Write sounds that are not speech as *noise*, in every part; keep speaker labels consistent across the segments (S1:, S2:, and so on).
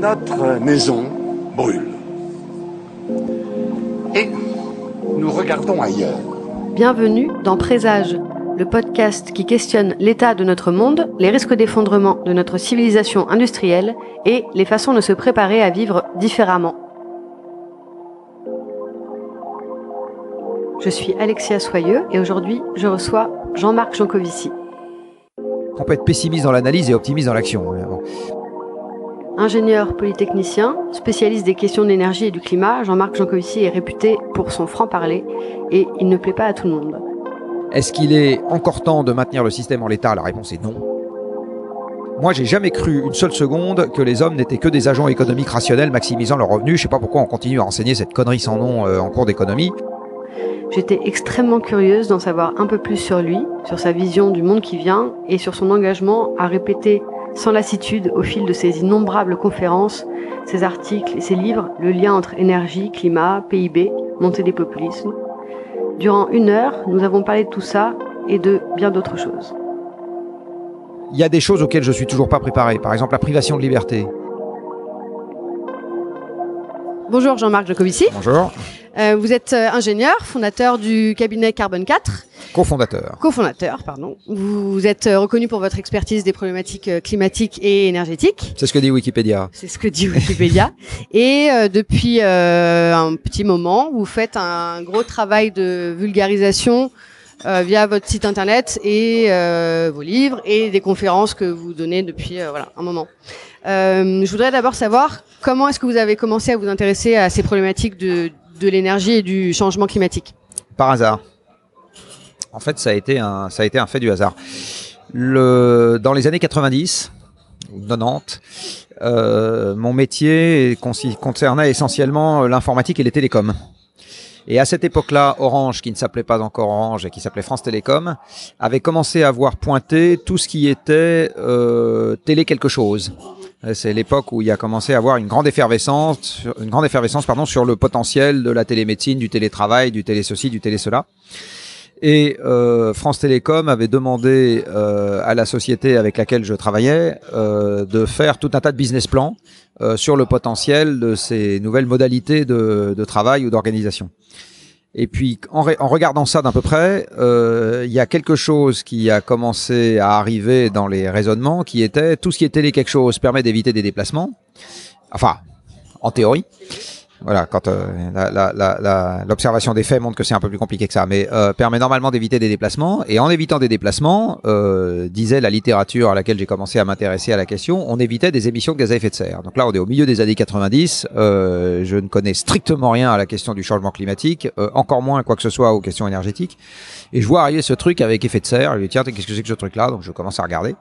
S1: Notre maison brûle. Et nous regardons ailleurs. Bienvenue dans Présage, le podcast qui questionne l'état de notre monde, les risques d'effondrement de notre civilisation industrielle et les façons de se préparer à vivre différemment. Je suis Alexia Soyeux et aujourd'hui, je reçois Jean-Marc Jancovici.
S2: On peut être pessimiste dans l'analyse et optimiste dans l'action. Hein,
S1: Ingénieur polytechnicien, spécialiste des questions d'énergie et du climat, Jean-Marc Jancovici est réputé pour son franc-parler et il ne plaît pas à tout le monde.
S2: Est-ce qu'il est encore temps de maintenir le système en l'état La réponse est non. Moi, j'ai jamais cru une seule seconde que les hommes n'étaient que des agents économiques rationnels maximisant leurs revenus. Je ne sais pas pourquoi on continue à enseigner cette connerie sans nom euh, en cours d'économie.
S1: J'étais extrêmement curieuse d'en savoir un peu plus sur lui, sur sa vision du monde qui vient et sur son engagement à répéter sans lassitude au fil de ses innombrables conférences, ses articles et ses livres le lien entre énergie, climat, PIB, montée des populismes. Durant une heure, nous avons parlé de tout ça et de bien d'autres choses.
S2: Il y a des choses auxquelles je suis toujours pas préparée, par exemple la privation de liberté.
S1: Bonjour Jean-Marc Jacobici. Bonjour. Euh, vous êtes euh, ingénieur, fondateur du cabinet Carbon 4.
S2: Co-fondateur,
S1: pardon. Vous êtes euh, reconnu pour votre expertise des problématiques climatiques et énergétiques.
S2: C'est ce que dit Wikipédia. C'est
S1: ce que dit Wikipédia. et depuis un petit moment, vous faites un gros travail de vulgarisation via votre site internet et vos livres et des conférences que vous donnez depuis voilà, un moment. je voudrais d'abord savoir comment est-ce que vous avez commencé à vous intéresser à ces problématiques de, de l'énergie et du changement climatique Par
S2: hasard. En fait, ça a été un, ça a été un fait du hasard. dans les années 90, 90, euh, mon métier concernait essentiellement l'informatique et les télécoms. Et à cette époque-là, Orange, qui ne s'appelait pas encore Orange et qui s'appelait France Télécom, avait commencé à voir pointer tout ce qui était euh, télé quelque chose. Euh, c'est l'époque où il a commencé à avoir une grande effervescence, une grande effervescence pardon, sur le potentiel de la télémédecine, du télétravail, du télé-ceci, du télé-cela. Et euh, France Télécom avait demandé euh, à la société avec laquelle je travaillais de faire tout un tas de business plans sur le potentiel de ces nouvelles modalités de travail ou d'organisation. Et puis, en, regardant ça d'un peu près, euh, il y a quelque chose qui a commencé à arriver dans les raisonnements, qui était tout ce qui est télé quelque chose permet d'éviter des déplacements. Enfin, en théorie. Voilà, quand euh, l'observation des faits montre que c'est un peu plus compliqué que ça, mais euh, permet normalement d'éviter des déplacements. Et en évitant des déplacements, euh, disait la littérature à laquelle j'ai commencé à m'intéresser à la question, on évitait des émissions de gaz à effet de serre. Donc là, on est au milieu des années 90. Euh, je ne connais strictement rien à la question du changement climatique, euh, encore moins quoi que ce soit aux questions énergétiques. Et je vois arriver ce truc avec effet de serre. Je lui dis tiens, qu'est-ce que c'est que ce truc-là Donc je commence à regarder.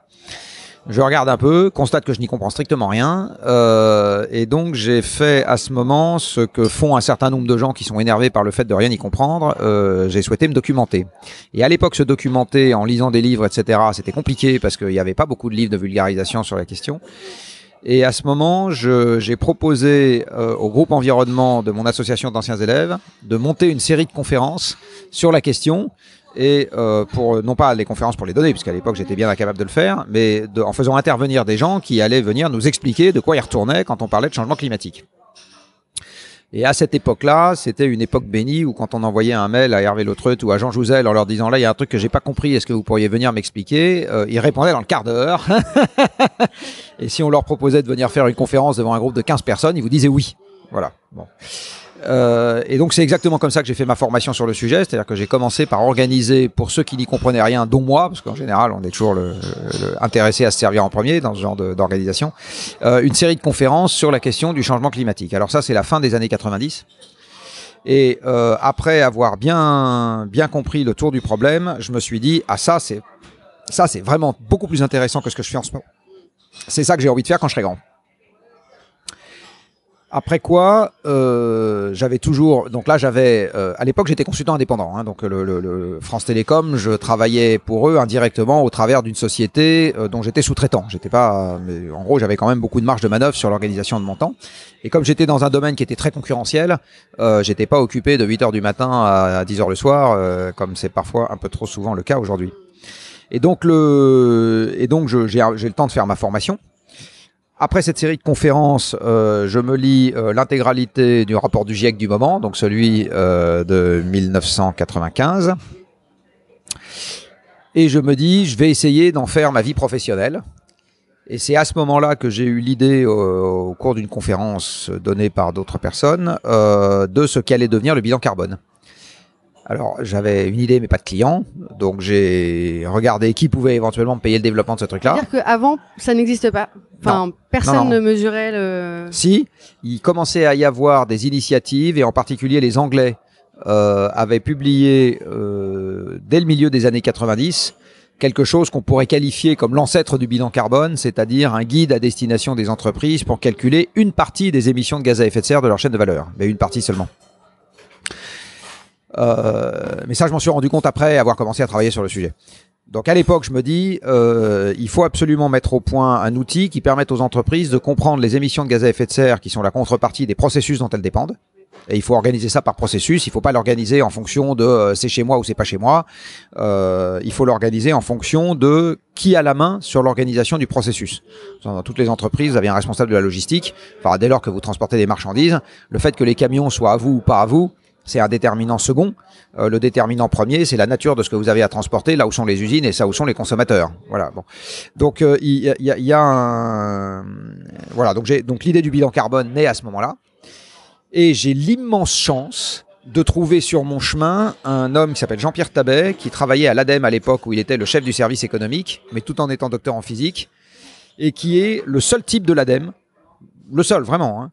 S2: Je regarde un peu, constate que je n'y comprends strictement rien, euh, et donc j'ai fait à ce moment ce que font un certain nombre de gens qui sont énervés par le fait de rien y comprendre. Euh, j'ai souhaité me documenter. Et à l'époque, se documenter en lisant des livres, etc., c'était compliqué parce qu'il n'y avait pas beaucoup de livres de vulgarisation sur la question. Et à ce moment, j'ai proposé euh, au groupe environnement de mon association d'anciens élèves de monter une série de conférences sur la question et euh, pour non pas les conférences pour les donner, puisqu'à l'époque j'étais bien incapable de le faire, mais de, en faisant intervenir des gens qui allaient venir nous expliquer de quoi ils retournaient quand on parlait de changement climatique. Et à cette époque-là, c'était une époque bénie où quand on envoyait un mail à Hervé Lautreut ou à Jean Jouzel en leur disant là, il y a un truc que j'ai pas compris, est-ce que vous pourriez venir m'expliquer euh, Ils répondaient dans le quart d'heure. *laughs* et si on leur proposait de venir faire une conférence devant un groupe de 15 personnes, ils vous disaient oui. Voilà. Bon. Euh, et donc c'est exactement comme ça que j'ai fait ma formation sur le sujet, c'est-à-dire que j'ai commencé par organiser pour ceux qui n'y comprenaient rien, dont moi, parce qu'en général on est toujours le, intéressé à se servir en premier dans ce genre d'organisation, euh, une série de conférences sur la question du changement climatique. Alors ça c'est la fin des années 90. Et euh, après avoir bien bien compris le tour du problème, je me suis dit ah ça c'est ça c'est vraiment beaucoup plus intéressant que ce que je fais en ce moment. C'est ça que j'ai envie de faire quand je serai grand. Après quoi, euh, j'avais toujours. Donc là, j'avais. Euh, à l'époque, j'étais consultant indépendant. Hein, donc le, France Télécom, je travaillais pour eux indirectement au travers d'une société euh, dont j'étais sous-traitant. J'étais pas. Mais en gros, j'avais quand même beaucoup de marge de manœuvre sur l'organisation de mon temps. Et comme j'étais dans un domaine qui était très concurrentiel, j'étais pas occupé de 8 heures du matin à 10 heures le soir, comme c'est parfois un peu trop souvent le cas aujourd'hui. Et donc le. Et donc j'ai le temps de faire ma formation après cette série de conférences, euh, je me lis euh, l'intégralité du rapport du GIEC du moment, donc celui euh, de 1995. Et je me dis, je vais essayer d'en faire ma vie professionnelle. Et c'est à ce moment-là que j'ai eu l'idée, au cours d'une conférence donnée par d'autres personnes, de ce qu'allait devenir le bilan carbone. Alors j'avais une idée mais pas de client, donc j'ai regardé qui pouvait éventuellement payer le développement de ce truc-là.
S1: C'est-à-dire qu'avant, ça n'existe pas. Enfin, personne ne mesurait le...
S2: Si, il commençait à y avoir des initiatives, et en particulier les Anglais euh, avaient publié euh, dès le milieu des années 90 quelque chose qu'on pourrait qualifier comme l'ancêtre du bilan carbone, c'est-à-dire un guide à destination des entreprises pour calculer une partie des émissions de gaz à effet de serre de leur chaîne de valeur, mais une partie seulement. Euh, mais ça, je m'en suis rendu compte après avoir commencé à travailler sur le sujet. Donc à l'époque, je me dis, euh, il faut absolument mettre au point un outil qui permette aux entreprises de comprendre les émissions de gaz à effet de serre qui sont la contrepartie des processus dont elles dépendent. Et il faut organiser ça par processus. Il ne faut pas l'organiser en fonction de euh, c'est chez moi ou c'est pas chez moi. Euh, il faut l'organiser en fonction de qui a la main sur l'organisation du processus. Dans toutes les entreprises, vous avez un responsable de la logistique. Enfin, dès lors que vous transportez des marchandises, le fait que les camions soient à vous ou pas à vous, c'est un déterminant second. Euh, le déterminant premier, c'est la nature de ce que vous avez à transporter, là où sont les usines et ça où sont les consommateurs. Voilà. Bon. Donc euh, il y, a, un... voilà. Donc j'ai donc l'idée du bilan carbone naît à ce moment-là, et j'ai l'immense chance de trouver sur mon chemin un homme qui s'appelle Jean-Pierre Tabet, qui travaillait à l'ADEME à l'époque où il était le chef du service économique, mais tout en étant docteur en physique, et qui est le seul type de l'ADEME le seul vraiment, hein,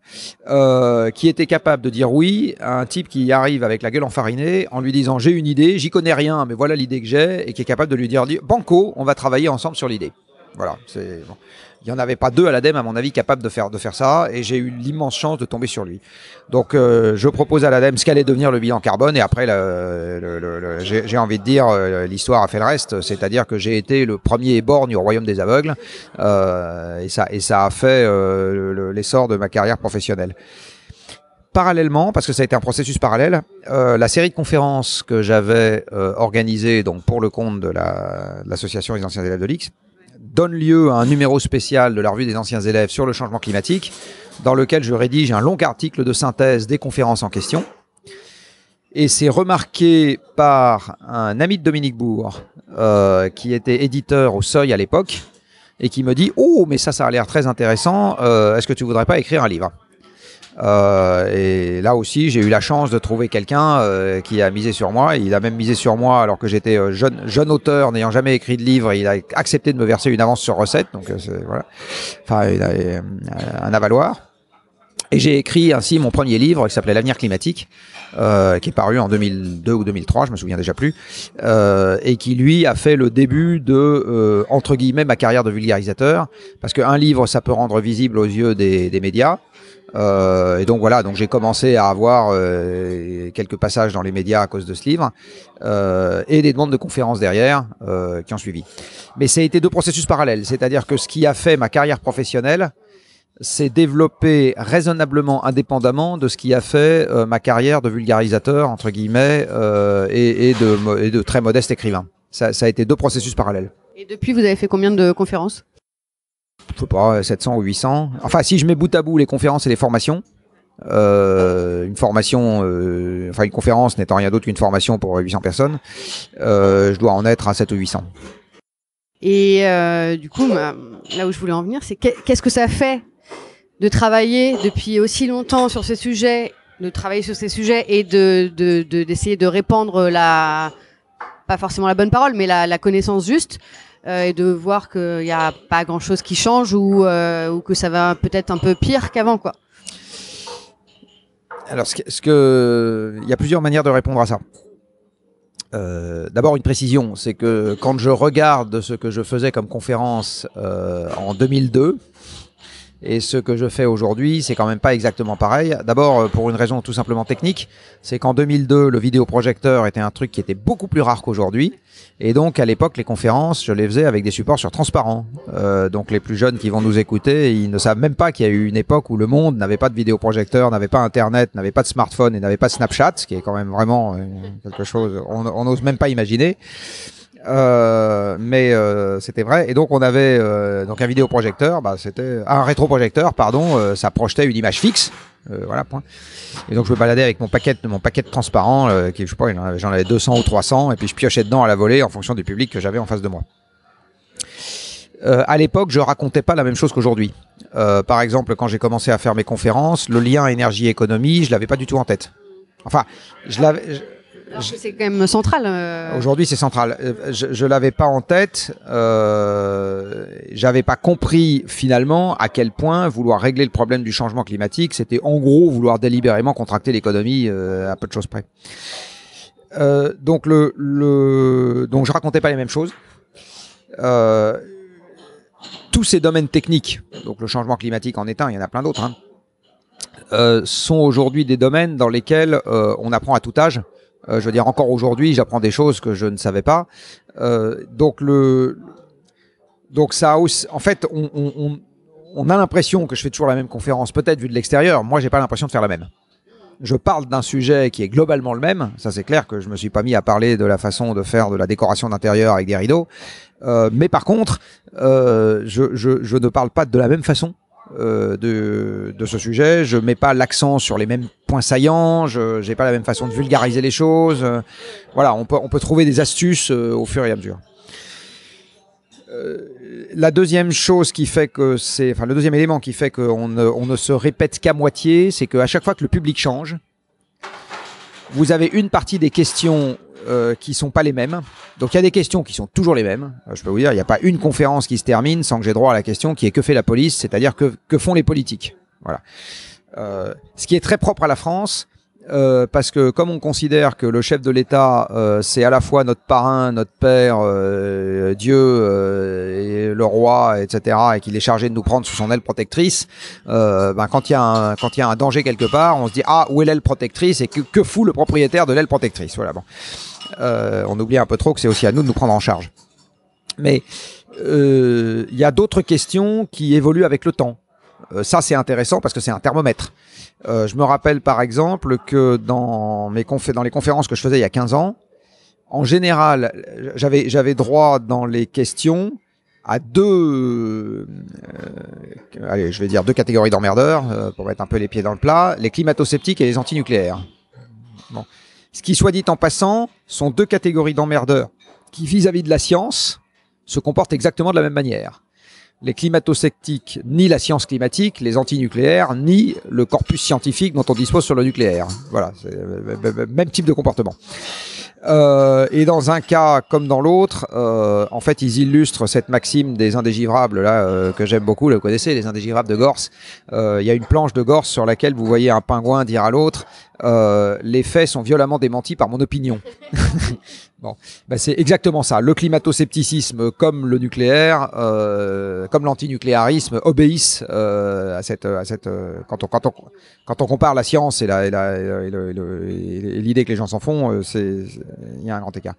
S2: euh, qui était capable de dire oui à un type qui arrive avec la gueule enfarinée en lui disant j'ai une idée, j'y connais rien, mais voilà l'idée que j'ai, et qui est capable de lui dire banco, on va travailler ensemble sur l'idée. Voilà, c'est bon. Il n'y en avait pas deux à l'ADEME, à mon avis, capables de faire, de faire ça. Et j'ai eu l'immense chance de tomber sur lui. Donc, euh, je propose à l'ADEME ce qu'allait devenir le bilan carbone. Et après, j'ai envie de dire, euh, l'histoire a fait le reste. C'est-à-dire que j'ai été le premier éborgne au royaume des aveugles. Euh, et, ça, et ça a fait l'essor de ma carrière professionnelle parallèlement, parce que ça a été un processus parallèle, la série de conférences que j'avais organisée donc pour le compte de l'association des anciens élèves de l'IX donne lieu à un numéro spécial de la revue des anciens élèves sur le changement climatique, dans lequel je rédige un long article de synthèse des conférences en question. Et c'est remarqué par un ami de Dominique Bourg, euh, qui était éditeur au Seuil à l'époque, et qui me dit Oh, mais ça, ça a l'air très intéressant, euh, est-ce que tu voudrais pas écrire un livre euh, et là aussi, j'ai eu la chance de trouver quelqu'un euh, qui a misé sur moi. Il a même misé sur moi alors que j'étais euh, jeune, jeune auteur, n'ayant jamais écrit de livre. Il a accepté de me verser une avance sur recette, donc voilà. Enfin, il un avaloir. Et j'ai écrit ainsi mon premier livre qui s'appelait L'avenir climatique, euh, qui est paru en 2002 ou 2003, je me souviens déjà plus, euh, et qui lui a fait le début de entre guillemets ma carrière de vulgarisateur, parce qu'un livre ça peut rendre visible aux yeux des, des médias, euh, et donc voilà, donc j'ai commencé à avoir euh, quelques passages dans les médias à cause de ce livre euh, et des demandes de conférences derrière euh, qui ont suivi. Mais ça a été deux processus parallèles, c'est-à-dire que ce qui a fait ma carrière professionnelle s'est développé raisonnablement indépendamment de ce qui a fait euh, ma carrière de vulgarisateur entre guillemets et, et, de, et de très modeste écrivain. Ça, ça a été deux processus parallèles.
S1: Et depuis, vous avez fait combien de conférences
S2: je sais pas, 700 ou 800. Enfin, si je mets bout à bout les conférences et les formations, euh, une formation, euh, enfin une conférence n'étant rien d'autre qu'une formation pour 800 personnes, euh, je dois en être à 700 ou 800.
S1: Et du coup, là où je voulais en venir, c'est qu'est-ce que ça fait de travailler depuis aussi longtemps sur ces sujets, de travailler sur ces sujets et d'essayer de, répandre la pas forcément la bonne parole, mais la connaissance juste euh, et de voir qu'il n'y a pas grand-chose qui change euh, ou, que ça va peut-être un peu pire qu'avant, quoi.
S2: Alors, ce que, il y a plusieurs manières de répondre à ça. Euh, d'abord, une précision, c'est que quand je regarde ce que je faisais comme conférence en 2002 et ce que je fais aujourd'hui, c'est quand même pas exactement pareil. D'abord, pour une raison tout simplement technique, c'est qu'en 2002, le vidéoprojecteur était un truc qui était beaucoup plus rare qu'aujourd'hui. Et donc à l'époque, les conférences, je les faisais avec des supports sur transparent. Euh, donc les plus jeunes qui vont nous écouter, ils ne savent même pas qu'il y a eu une époque où le monde n'avait pas de vidéoprojecteur, n'avait pas Internet, n'avait pas de smartphone et n'avait pas Snapchat, ce qui est quand même vraiment euh, quelque chose, on n'ose même pas imaginer. Euh, mais c'était vrai. Et donc on avait donc un vidéoprojecteur, bah, c'était un rétroprojecteur, pardon, ça projetait une image fixe euh, voilà, point. Et donc je me baladais avec mon paquet, mon paquet transparent, euh, qui, j'en avais 200 ou 300, et puis je piochais dedans à la volée en fonction du public que j'avais en face de moi. Euh, à l'époque, je racontais pas la même chose qu'aujourd'hui. par exemple, quand j'ai commencé à faire mes conférences, le lien énergie-économie, je l'avais pas du tout en tête. Enfin, je l'avais
S1: c'est quand même central. Euh.
S2: Aujourd'hui, c'est central. Euh, je, ne l'avais pas en tête. Euh, J'avais pas compris finalement à quel point vouloir régler le problème du changement climatique, c'était en gros vouloir délibérément contracter l'économie euh, à peu de choses près. donc le, le, je racontais pas les mêmes choses. tous ces domaines techniques, donc le changement climatique en est un, il y en a plein d'autres, hein, sont aujourd'hui des domaines dans lesquels on apprend à tout âge euh, je veux dire, encore aujourd'hui, j'apprends des choses que je ne savais pas. Euh, donc le, donc ça, aussi, en fait, on, a l'impression que je fais toujours la même conférence, peut-être vu de l'extérieur. Moi, je n'ai pas l'impression de faire la même je parle d'un sujet qui est globalement le même. Ça, c'est clair que je me suis pas mis à parler de la façon de faire de la décoration d'intérieur avec des rideaux. Euh, mais par contre, je, ne parle pas de la même façon euh, de, de, ce sujet. Je mets pas l'accent sur les mêmes points saillants. Je n'ai pas la même façon de vulgariser les choses. Euh, voilà, on peut, on peut trouver des astuces euh, au fur et à mesure. La deuxième chose qui fait que c'est, enfin le deuxième élément qui fait qu'on ne, on ne se répète qu'à moitié, c'est qu'à chaque fois que le public change, vous avez une partie des questions euh, qui sont pas les mêmes. Donc il y a des questions qui sont toujours les mêmes. Euh, je peux vous dire, il n'y a pas une conférence qui se termine sans que j'ai droit à la question qui est que fait la police, c'est-à-dire que, que font les politiques. Voilà. Euh, ce qui est très propre à la France, euh, parce que comme on considère que le chef de l'État, euh, c'est à la fois notre parrain, notre père, euh, Dieu, le roi, etc., et qu'il est chargé de nous prendre sous son aile protectrice, ben, quand il y, a un, quand y a un danger quelque part, on se dit, ah, où est l'aile protectrice et que, que fout le propriétaire de l'aile protectrice Voilà, bon. Euh, on oublie un peu trop que c'est aussi à nous de nous prendre en charge. Mais euh, il y a d'autres questions qui évoluent avec le temps. Euh, ça, c'est intéressant parce que c'est un thermomètre. je me rappelle par exemple que dans, mes confé dans les conférences que je faisais il y a 15 ans, en général, j'avais droit dans les questions à deux, allez, je vais dire deux catégories d'emmerdeurs pour mettre un peu les pieds dans le plat, les climato-sceptiques et les antinucléaires. Bon. Ce qui, soit dit en passant, sont deux catégories d'emmerdeurs qui, vis-à-vis de la science, se comportent exactement de la même manière. Les climato-sceptiques ni la science climatique, les antinucléaires, ni le corpus scientifique dont on dispose sur le nucléaire. Voilà, euh, euh, même type de comportement. Euh, et dans un cas comme dans l'autre, en fait, ils illustrent cette maxime des indégivrables là que j'aime beaucoup. Là, vous connaissez les indégivrables de Gorse. Il y a une planche de Gorse sur laquelle vous voyez un pingouin dire à l'autre euh, les faits sont violemment démentis par mon opinion. *laughs* bon, bah, c'est exactement ça. Le climato-scepticisme, comme le nucléaire, euh, comme l'antinucléarisme, obéissent euh, à cette, à cette euh, quand on quand on quand on compare la science et la, l'idée que les gens s'en font, c'est il y a un grand écart.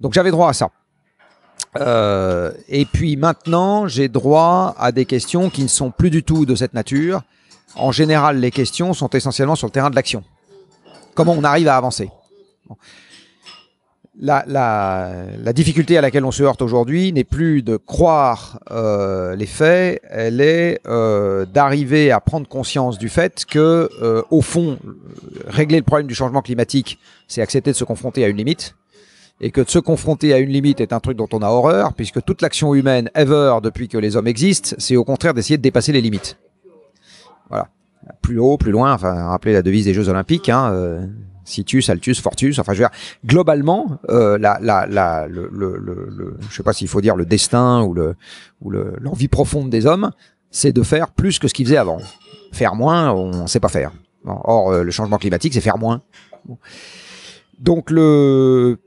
S2: Donc j'avais droit à ça. et puis maintenant, j'ai droit à des questions qui ne sont plus du tout de cette nature. En général, les questions sont essentiellement sur le terrain de l'action comment on arrive à avancer. La, difficulté à laquelle on se heurte aujourd'hui n'est plus de croire euh, les faits, elle est euh, d'arriver à prendre conscience du fait que, euh, au fond, régler le problème du changement climatique, c'est accepter de se confronter à une limite, et que de se confronter à une limite est un truc dont on a horreur, puisque toute l'action humaine ever depuis que les hommes existent, c'est au contraire d'essayer de dépasser les limites. Voilà plus haut, plus loin. Enfin, rappelez la devise des Jeux Olympiques. Hein, euh, situs, altus, fortus. Enfin, je veux dire, globalement, euh, la, le, le, le, je sais pas s'il faut dire le destin ou le ou l'envie profonde des hommes, c'est de faire plus que ce qu'ils faisaient avant. Faire moins, on sait pas faire. Or, euh, le changement climatique, c'est faire moins. Donc le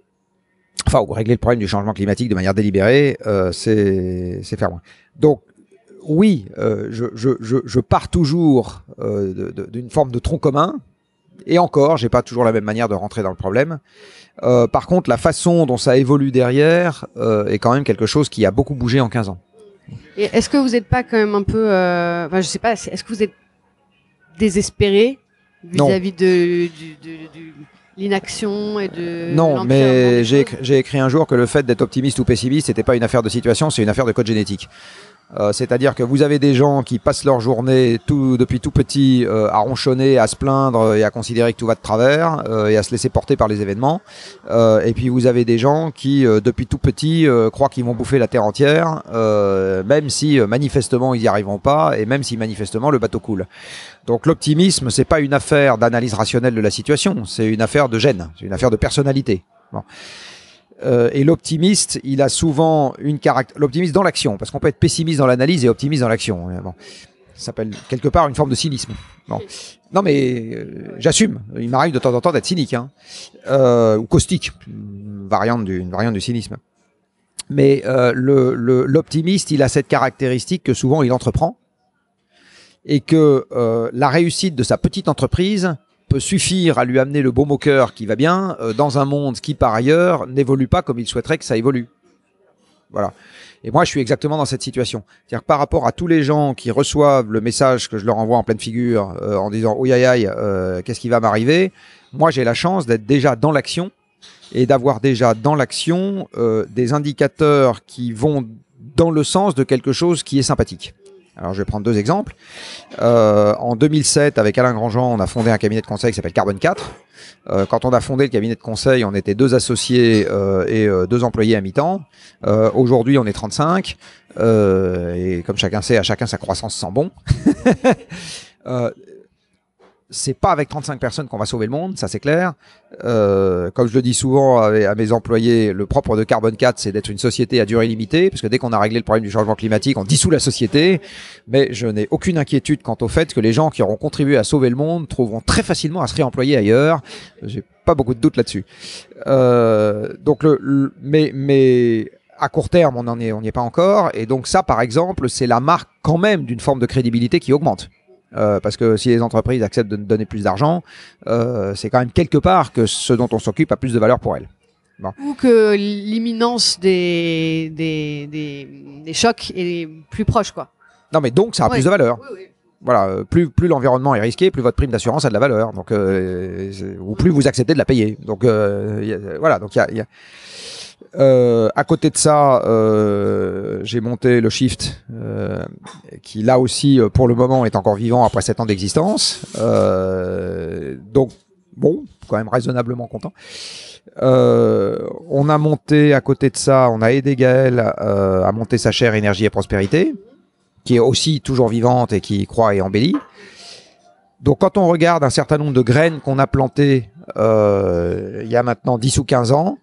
S2: Enfin, ou régler le problème du changement climatique de manière délibérée, c'est faire moins. Donc, oui, euh, je, pars toujours euh, d'une forme de tronc commun. Et encore, j'ai pas toujours la même manière de rentrer dans le problème. Euh, par contre, la façon dont ça évolue derrière est quand même quelque chose qui a beaucoup bougé en 15 ans.
S1: est-ce que vous n'êtes pas quand même un peu, enfin, je sais pas, est-ce que vous êtes désespéré vis-à-vis de, l'inaction et de non
S2: mais j'ai écrit un jour que le fait d'être optimiste ou pessimiste c'était pas une affaire de situation c'est une affaire de code génétique euh, c'est-à-dire que vous avez des gens qui passent leur journée tout, depuis tout petit euh, à ronchonner, à se plaindre et à considérer que tout va de travers euh, et à se laisser porter par les événements. et puis vous avez des gens qui, depuis tout petit, croient qu'ils vont bouffer la terre entière, même si manifestement ils n'y arriveront pas et même si manifestement le bateau coule. Donc l'optimisme, c'est pas une affaire d'analyse rationnelle de la situation, c'est une affaire de gêne, c'est une affaire de personnalité. Bon. Euh, et l'optimiste, il a souvent une caractéristique... L'optimiste dans l'action, parce qu'on peut être pessimiste dans l'analyse et optimiste dans l'action. Bon. Ça s'appelle quelque part une forme de cynisme. Bon. Non, mais euh, j'assume. Il m'arrive de temps en temps d'être cynique, hein. euh, ou caustique, une variante du, variante du cynisme. Mais l'optimiste, le, le, il a cette caractéristique que souvent il entreprend et que la réussite de sa petite entreprise suffire à lui amener le beau moqueur qui va bien euh, dans un monde qui, par ailleurs, n'évolue pas comme il souhaiterait que ça évolue. Voilà. Et moi, je suis exactement dans cette situation. C'est-à-dire par rapport à tous les gens qui reçoivent le message que je leur envoie en pleine figure euh, en disant oui aïe aïe, euh, qu'est-ce qui va m'arriver Moi, j'ai la chance d'être déjà dans l'action et d'avoir déjà dans l'action des indicateurs qui vont dans le sens de quelque chose qui est sympathique. Alors je vais prendre deux exemples. Euh, en 2007, avec Alain Grandjean, on a fondé un cabinet de conseil qui s'appelle Carbone 4. Euh, quand on a fondé le cabinet de conseil, on était deux associés euh, et deux employés à mi-temps. Aujourd'hui, on est 35. et comme chacun sait, à chacun sa croissance sent bon. *laughs* c'est pas avec 35 personnes qu'on va sauver le monde, ça c'est clair. Euh, comme je le dis souvent à mes employés, le propre de Carbon 4, c'est d'être une société à durée limitée, parce que dès qu'on a réglé le problème du changement climatique, on dissout la société. Mais je n'ai aucune inquiétude quant au fait que les gens qui auront contribué à sauver le monde trouveront très facilement à se réemployer ailleurs. J'ai pas beaucoup de doutes là-dessus. Euh, donc le, mais, mais à court terme, on n'y est, est pas encore. Et donc ça, par exemple, c'est la marque quand même d'une forme de crédibilité qui augmente. Euh, parce que si les entreprises acceptent de donner plus d'argent, euh, c'est quand même quelque part que ce dont on s'occupe a plus de valeur pour elles.
S1: Ou que l'imminence des des, des, des, chocs est plus proche, quoi. Non, mais donc ça a plus de valeur
S2: voilà, plus, plus l'environnement est risqué, plus votre prime d'assurance a de la valeur, donc euh, ou plus vous acceptez de la payer. Donc euh, voilà, donc il y a, euh, à côté de ça, j'ai monté le Shift, euh, qui là aussi, pour le moment, est encore vivant après 7 ans d'existence. donc, bon, quand même raisonnablement content. on a monté, à côté de ça, on a aidé Gaël à monter sa chaire Énergie et Prospérité qui est aussi toujours vivante et qui croit et embellit. Donc quand on regarde un certain nombre de graines qu'on a plantées euh, il y a maintenant 10 ou 15 ans,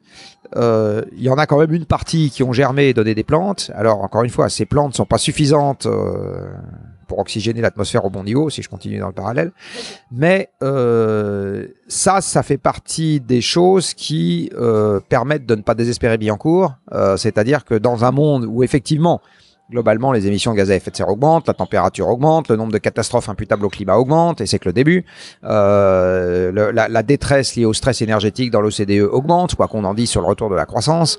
S2: euh, il y en a quand même une partie qui ont germé et donné des plantes. Alors encore une fois, ces plantes sont pas suffisantes euh, pour oxygéner l'atmosphère au bon niveau, si je continue dans le parallèle. Mais ça, ça fait partie des choses qui permettent de ne pas désespérer Billancourt. C'est-à-dire que dans un monde où effectivement globalement, les émissions de gaz à effet de serre augmentent, la température augmente, le nombre de catastrophes imputables au climat augmente, et c'est que le début. Euh, la, détresse liée au stress énergétique dans l'OCDE augmente, quoi qu'on en dise sur le retour de la croissance,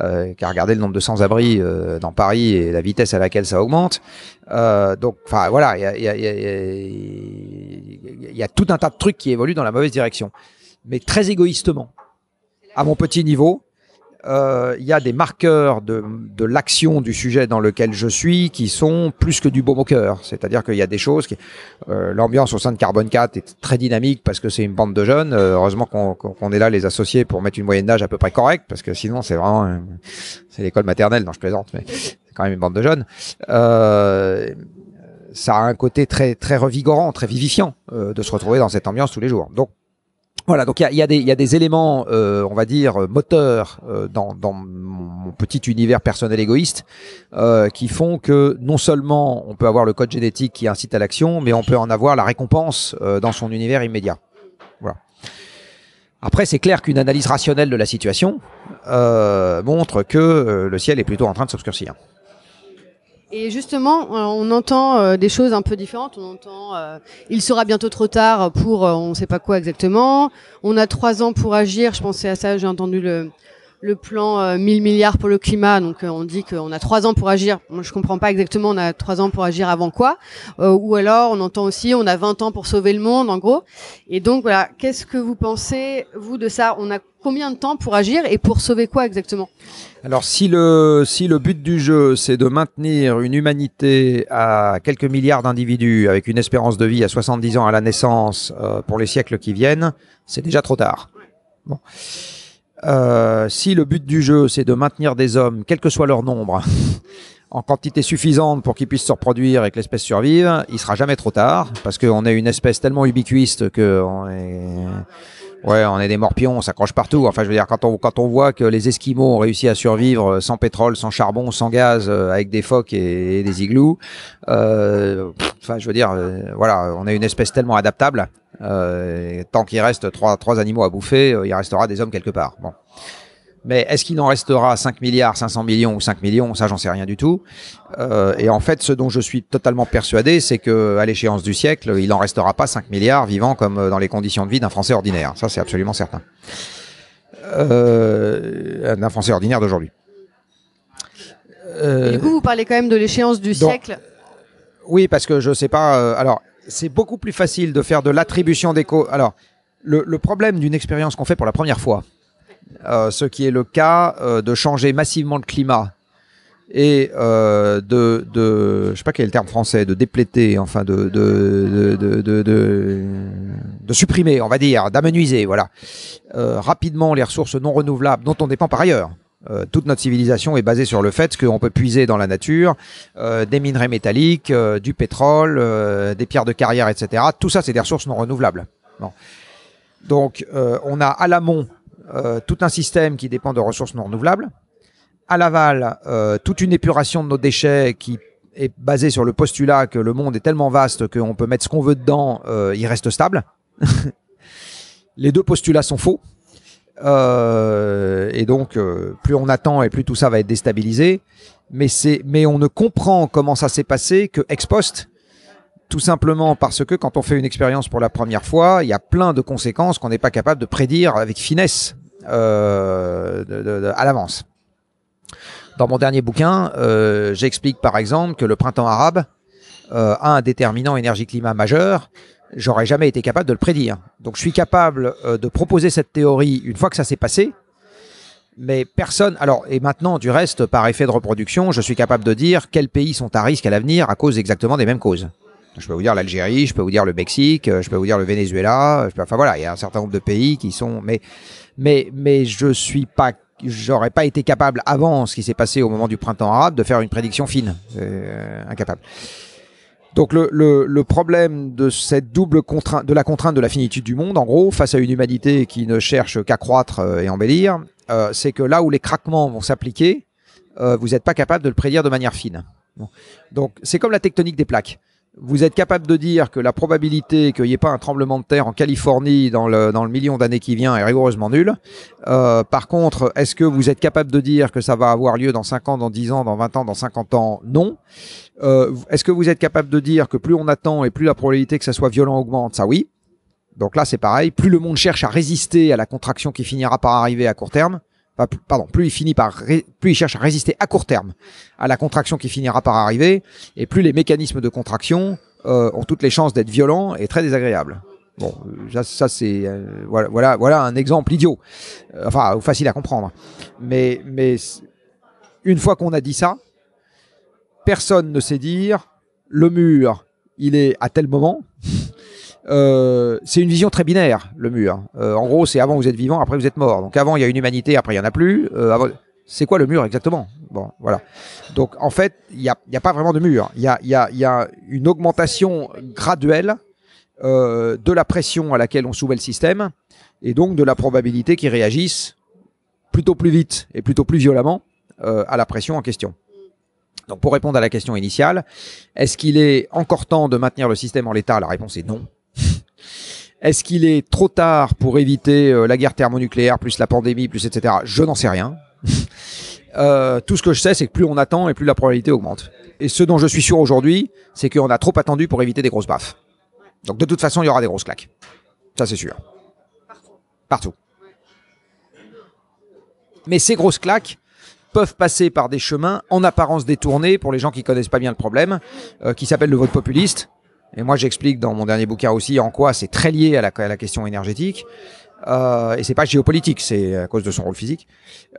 S2: euh, car regardez le nombre de sans-abri euh, dans Paris et la vitesse à laquelle ça augmente. donc, enfin voilà, il y, y a, tout un tas de trucs qui évoluent dans la mauvaise direction, mais très égoïstement, à mon petit niveau euh, il y a des marqueurs de, de l'action du sujet dans lequel je suis qui sont plus que du beau moqueur. C'est-à-dire qu'il y a des choses qui... Euh, l'ambiance au sein de Carbone 4 est très dynamique parce que c'est une bande de jeunes. Euh, heureusement qu'on est là, les associés, pour mettre une moyenne d'âge à peu près correcte parce que sinon c'est vraiment... c'est l'école maternelle, non je plaisante, mais c'est quand même une bande de jeunes. Euh, ça a un côté très très revigorant, très vivifiant euh, de se retrouver dans cette ambiance tous les jours. Donc voilà, donc il y a, des éléments, euh, on va dire, moteurs euh, dans, mon petit univers personnel égoïste euh, qui font que non seulement on peut avoir le code génétique qui incite à l'action, mais on peut en avoir la récompense dans son univers immédiat. Voilà. Après, c'est clair qu'une analyse rationnelle de la situation montre que le ciel est plutôt en train de s'obscurcir.
S1: Et justement, euh, on entend euh, des choses un peu différentes. On entend euh, il sera bientôt trop tard pour on ne sait pas quoi exactement. On a trois ans pour agir. Je pensais à ça, j'ai entendu le, le plan 1000 euh, milliards pour le climat. Donc euh, on dit qu'on a trois ans pour agir. Moi je comprends pas exactement. On a trois ans pour agir avant quoi euh, Ou alors on entend aussi on a 20 ans pour sauver le monde en gros. Et donc voilà, qu'est-ce que vous pensez vous de ça On a combien de temps pour agir et pour sauver quoi exactement Alors
S2: si le si le but du jeu c'est de maintenir une humanité à quelques milliards d'individus avec une espérance de vie à 70 ans à la naissance pour les siècles qui viennent, c'est déjà trop tard. Bon. Euh, si le but du jeu, c'est de maintenir des hommes, quel que soit leur nombre, *laughs* en quantité suffisante pour qu'ils puissent se reproduire et que l'espèce survive, il sera jamais trop tard, parce qu'on est une espèce tellement ubiquiste que on est... on est des morpions, on s'accroche partout. Enfin, je veux dire, quand on, quand on voit que les Esquimaux ont réussi à survivre sans pétrole, sans charbon, sans gaz, euh, avec des phoques et, des igloos, euh, enfin, je veux dire, euh, voilà, on est une espèce tellement adaptable euh, tant qu'il reste trois, trois animaux à bouffer, euh, il restera des hommes quelque part. Bon. Mais est-ce qu'il en restera 5 milliards, 500 millions ou 5 millions Ça, j'en sais rien du tout. Euh, et en fait, ce dont je suis totalement persuadé, c'est que à l'échéance du siècle, il n'en restera pas 5 milliards vivant comme euh, dans les conditions de vie d'un Français ordinaire. Ça, c'est absolument certain. d'un Français ordinaire d'aujourd'hui. du coup,
S1: vous parlez quand même de l'échéance du siècle.
S2: Oui, parce que je sais pas. alors, c'est beaucoup plus facile de faire de l'attribution d'écho. Alors, le, problème d'une expérience qu'on fait pour la première fois, euh, ce qui est le cas euh, de changer massivement le climat et euh, de, de, je sais pas quel est le terme français, de dépléter, enfin de de, de, de, de supprimer, on va dire, d'amenuiser, voilà, rapidement les ressources non renouvelables dont on dépend par ailleurs. Euh, toute notre civilisation est basée sur le fait qu'on peut puiser dans la nature euh, des minerais métalliques, euh, du pétrole, des pierres de carrière, etc. Tout ça, c'est des ressources non renouvelables. Donc, on a à l'amont tout un système qui dépend de ressources non renouvelables. À l'aval, toute une épuration de nos déchets qui est basée sur le postulat que le monde est tellement vaste qu'on peut mettre ce qu'on veut dedans, il reste stable. *laughs* Les deux postulats sont faux. Euh, et donc, euh, plus on attend et plus tout ça va être déstabilisé. Mais, c'est, mais on ne comprend comment ça s'est passé que ex post, tout simplement parce que quand on fait une expérience pour la première fois, il y a plein de conséquences qu'on n'est pas capable de prédire avec finesse euh, à l'avance. Dans mon dernier bouquin, j'explique par exemple que le printemps arabe a un déterminant énergie-climat majeur j'aurais jamais été capable de le prédire. Donc je suis capable euh, de proposer cette théorie une fois que ça s'est passé, mais personne. Alors et maintenant, du reste, par effet de reproduction, je suis capable de dire quels pays sont à risque à l'avenir à cause exactement des mêmes causes. Je peux vous dire l'Algérie, je peux vous dire le Mexique, euh, je peux vous dire le Venezuela. enfin voilà, il y a un certain nombre de pays qui sont. Mais mais mais je suis pas j'aurais pas été capable avant ce qui s'est passé au moment du printemps arabe de faire une prédiction fine. Euh, incapable. Donc le, le, problème de cette double contrainte, de la contrainte de la finitude du monde, en gros, face à une humanité qui ne cherche qu'à croître euh, et embellir, euh, c'est que là où les craquements vont s'appliquer, euh, vous n'êtes pas capable de le prédire de manière fine. Donc c'est comme la tectonique des plaques vous êtes capable de dire que la probabilité qu'il n'y ait pas un tremblement de terre en Californie dans le, dans le million d'années qui vient est rigoureusement nulle. Euh, par contre, est-ce que vous êtes capable de dire que ça va avoir lieu dans 5 ans, dans 10 ans, dans 20 ans, dans 50 ans Non. Euh, est-ce que vous êtes capable de dire que plus on attend et plus la probabilité que ça soit violent augmente Ça oui. Donc là, c'est pareil. Plus le monde cherche à résister à la contraction qui finira par arriver à court terme, plus, pardon, plus il finit par, plus il cherche à résister à court terme à la contraction qui finira par arriver, et plus les mécanismes de contraction euh, ont toutes les chances d'être violents et très désagréables. Bon, euh, ça, c'est euh, voilà, voilà, un exemple idiot, enfin facile à comprendre. Mais, mais une fois qu'on a dit ça, personne ne sait dire le mur, il est à tel moment. Euh, c'est une vision très binaire, le mur. Euh, en gros, c'est avant vous êtes vivant, après vous êtes mort. Donc avant il y a une humanité, après il n'y en a plus. Euh, c'est quoi le mur exactement Bon, voilà. Donc en fait, il n'y a, pas vraiment de mur. Il y a, y a, une augmentation graduelle de la pression à laquelle on soumet le système et donc de la probabilité qu'il réagisse plutôt plus vite et plutôt plus violemment à la pression en question. Donc pour répondre à la question initiale, est-ce qu'il est encore temps de maintenir le système en l'état La réponse est non. Est-ce qu'il est trop tard pour éviter euh, la guerre thermonucléaire, plus la pandémie, plus etc. Je n'en sais rien. *laughs* Euh, tout ce que je sais, c'est que plus on attend et plus la probabilité augmente. Et ce dont je suis sûr aujourd'hui, c'est qu'on a trop attendu pour éviter des grosses baffes. Donc de toute façon, il y aura des grosses claques. Ça, c'est sûr. Partout. Mais ces grosses claques, peuvent passer par des chemins en apparence détournés pour les gens qui connaissent pas bien le problème, euh, qui s'appellent le vote populiste, et moi, j'explique dans mon dernier bouquin aussi en quoi c'est très lié à la, à la question énergétique. Euh, et c'est pas géopolitique, c'est à cause de son rôle physique.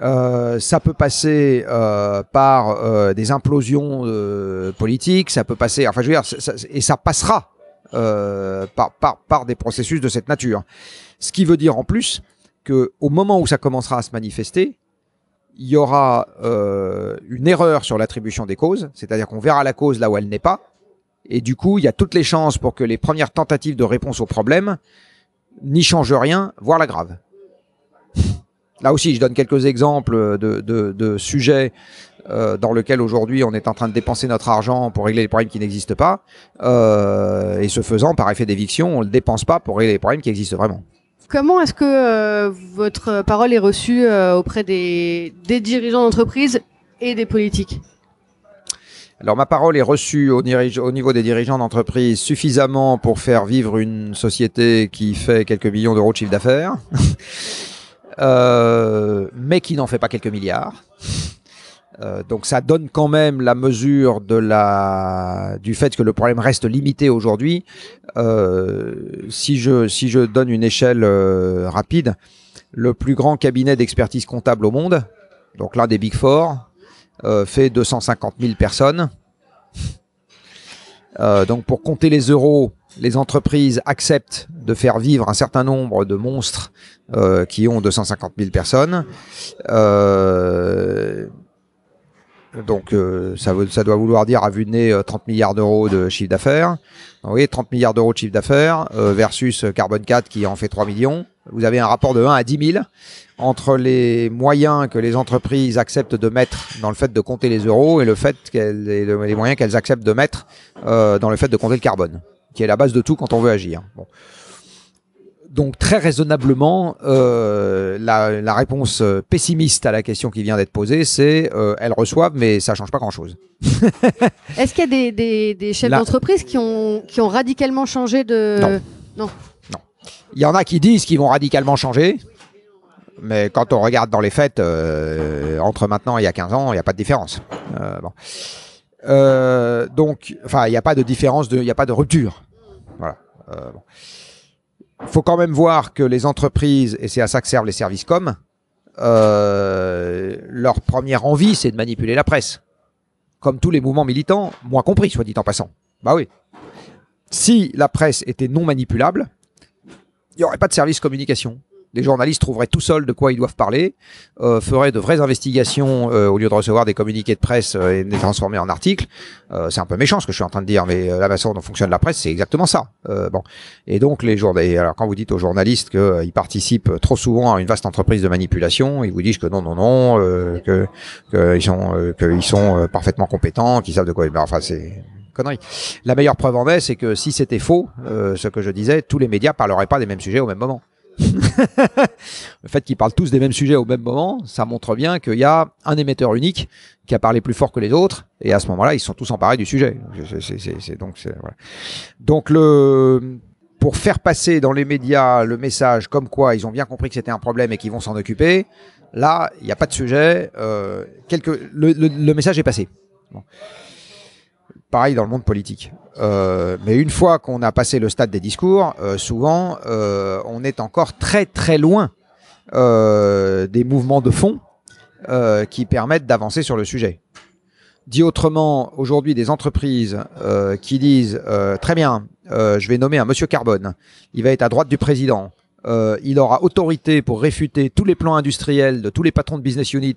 S2: Euh, ça peut passer euh, par euh, des implosions euh, politiques, ça peut passer, enfin je veux dire, ça, et ça passera euh, par, par, par, des processus de cette nature. Ce qui veut dire en plus que au moment où ça commencera à se manifester, il y aura une erreur sur l'attribution des causes, c'est-à-dire qu'on verra la cause là où elle n'est pas, et du coup, il y a toutes les chances pour que les premières tentatives de réponse au problème n'y changent rien, voire la l'aggravent. Là aussi, je donne quelques exemples de, sujets euh, dans lesquels aujourd'hui on est en train de dépenser notre argent pour régler les problèmes qui n'existent pas. Euh, et ce faisant, par effet d'éviction, on ne le dépense pas pour régler les problèmes qui existent vraiment.
S1: Comment est-ce que euh, votre parole est reçue auprès des, des dirigeants d'entreprise et des politiques
S2: alors ma parole est reçue au, niveau des dirigeants d'entreprise suffisamment pour faire vivre une société qui fait quelques millions d'euros de chiffre d'affaires, *laughs* euh, mais qui n'en fait pas quelques milliards. Euh, donc ça donne quand même la mesure de la, du fait que le problème reste limité aujourd'hui. Euh, si, je, si je donne une échelle rapide, le plus grand cabinet d'expertise comptable au monde, donc l'un des Big Four, euh, fait 250 000 personnes. Euh, donc pour compter les euros, les entreprises acceptent de faire vivre un certain nombre de monstres euh, qui ont 250 000 personnes. Donc euh, ça, veut, ça doit vouloir dire à vue de nez 30 euh, milliards d'euros de chiffre d'affaires. Oui, 30 milliards d'euros de chiffre d'affaires euh, versus Carbone 4 qui en fait 3 millions. Vous avez un rapport de 1 à 10 000 entre les moyens que les entreprises acceptent de mettre dans le fait de compter les euros et le fait qu'elles, les moyens qu'elles acceptent de mettre dans le fait de compter le carbone, qui est la base de tout quand on veut agir donc très raisonnablement, euh, la, réponse euh, pessimiste à la question qui vient d'être posée, c'est euh, elles reçoivent, mais ça change pas grand-chose.
S1: *laughs* Est-ce qu'il y a des, chefs d'entreprise qui ont, ont radicalement changé de... Non.
S2: Il y en a qui disent qu'ils vont radicalement changer. Mais quand on regarde dans les faits, euh, entre maintenant et il y a 15 ans, il n'y a pas de différence. Bon. donc, enfin, il n'y a pas de différence, il n'y a pas de rupture. Voilà faut quand même voir que les entreprises, et c'est à ça que servent les services com, euh, leur première envie, c'est de manipuler la presse. Comme tous les mouvements militants, moi compris, soit dit en passant. Bah oui. Si la presse était non manipulable, il n'y aurait pas de service communication les journalistes trouveraient tout seuls de quoi ils doivent parler, euh, feraient de vraies investigations euh, au lieu de recevoir des communiqués de presse euh, et de les transformer en articles. Euh, c'est un peu méchant ce que je suis en train de dire, mais la façon dont fonctionne la presse, c'est exactement ça. bon, et donc les journalistes. Alors quand vous dites aux journalistes qu'ils participent trop souvent à une vaste entreprise de manipulation, ils vous disent que non, non, non, que qu'ils sont, que sont parfaitement compétents, qu'ils savent de quoi. ils enfin, c'est connerie. La meilleure preuve en est, c'est que si c'était faux, ce que je disais, tous les médias parleraient pas des mêmes sujets au même moment le fait qu'ils parlent tous des mêmes sujets au même moment, ça montre bien qu'il y a un émetteur unique qui a parlé plus fort que les autres, et à ce moment-là, ils sont tous emparés du sujet. donc, pour faire passer dans les médias le message comme quoi ils ont bien compris que c'était un problème et qu'ils vont s'en occuper, là, il n'y a pas de sujet. Euh, le, message est passé pareil dans le monde politique. Euh, mais une fois qu'on a passé le stade des discours, euh, souvent, euh, on est encore très très loin des mouvements de fond qui permettent d'avancer sur le sujet. Dit autrement, aujourd'hui, des entreprises qui disent très bien, je vais nommer un monsieur Carbone, il va être à droite du président, il aura autorité pour réfuter tous les plans industriels de tous les patrons de business unit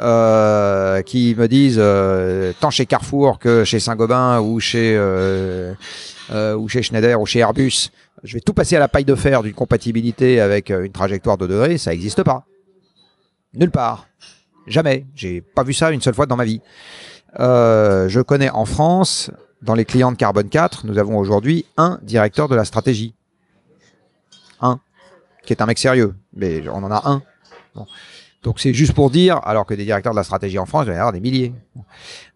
S2: euh, qui me disent euh, tant chez Carrefour que chez Saint-Gobain ou chez euh, ou chez Schneider ou chez Airbus, je vais tout passer à la paille de fer d'une compatibilité avec une trajectoire de degré, ça n'existe pas. Nulle part. Jamais. J'ai pas vu ça une seule fois dans ma vie. je connais en France, dans les clients de Carbone 4, nous avons aujourd'hui un directeur de la stratégie. Un. Qui est un mec sérieux. Mais on en a un. Bon. Donc c'est juste pour dire, alors que des directeurs de la stratégie en France, il y en a des milliers.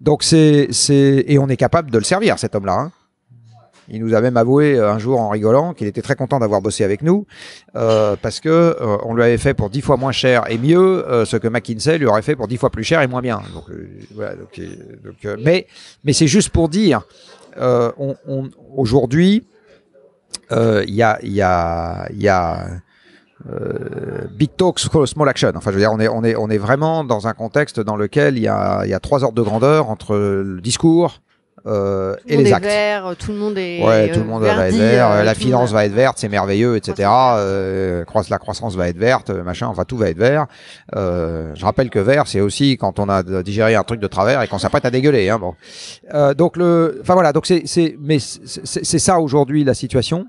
S2: Donc c'est, c'est, et on est capable de le servir, cet homme-là. Hein. Il nous a même avoué euh, un jour en rigolant qu'il était très content d'avoir bossé avec nous euh, parce que euh, on lui avait fait pour dix fois moins cher et mieux ce que McKinsey lui aurait fait pour dix fois plus cher et moins bien. Donc, voilà, donc, donc, mais mais c'est juste pour dire, on, aujourd'hui, il y il y a il y a euh, big talks, small action. Enfin, je veux dire, on est, on est, on est vraiment dans un contexte dans lequel il y a, il y a trois ordres de grandeur entre le discours, euh, et les actes.
S1: vert, tout le monde est tout vert, la finance
S2: va être verte, c'est merveilleux, etc. Euh, la croissance va être verte, machin, enfin tout va être vert. Euh, je rappelle que vert, c'est aussi quand on a digéré un truc de travers et qu'on s'apprête à dégueuler. Hein, bon. Euh, donc le, enfin voilà, donc c'est c'est mais c'est ça aujourd'hui la situation.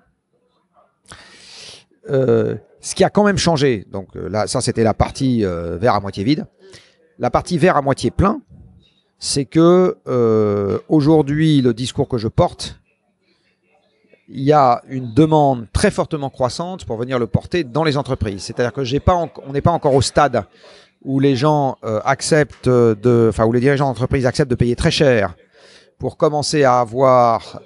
S2: Euh, ce qui a quand même changé, donc euh, là, ça c'était la partie euh, vert à moitié vide. La partie vert à moitié plein, c'est que euh, aujourd'hui, le discours que je porte, il y a une demande très fortement croissante pour venir le porter dans les entreprises. C'est-à-dire que j'ai pas, on n'est pas encore au stade où les gens acceptent de, enfin où les dirigeants d'entreprise acceptent de payer très cher pour commencer à avoir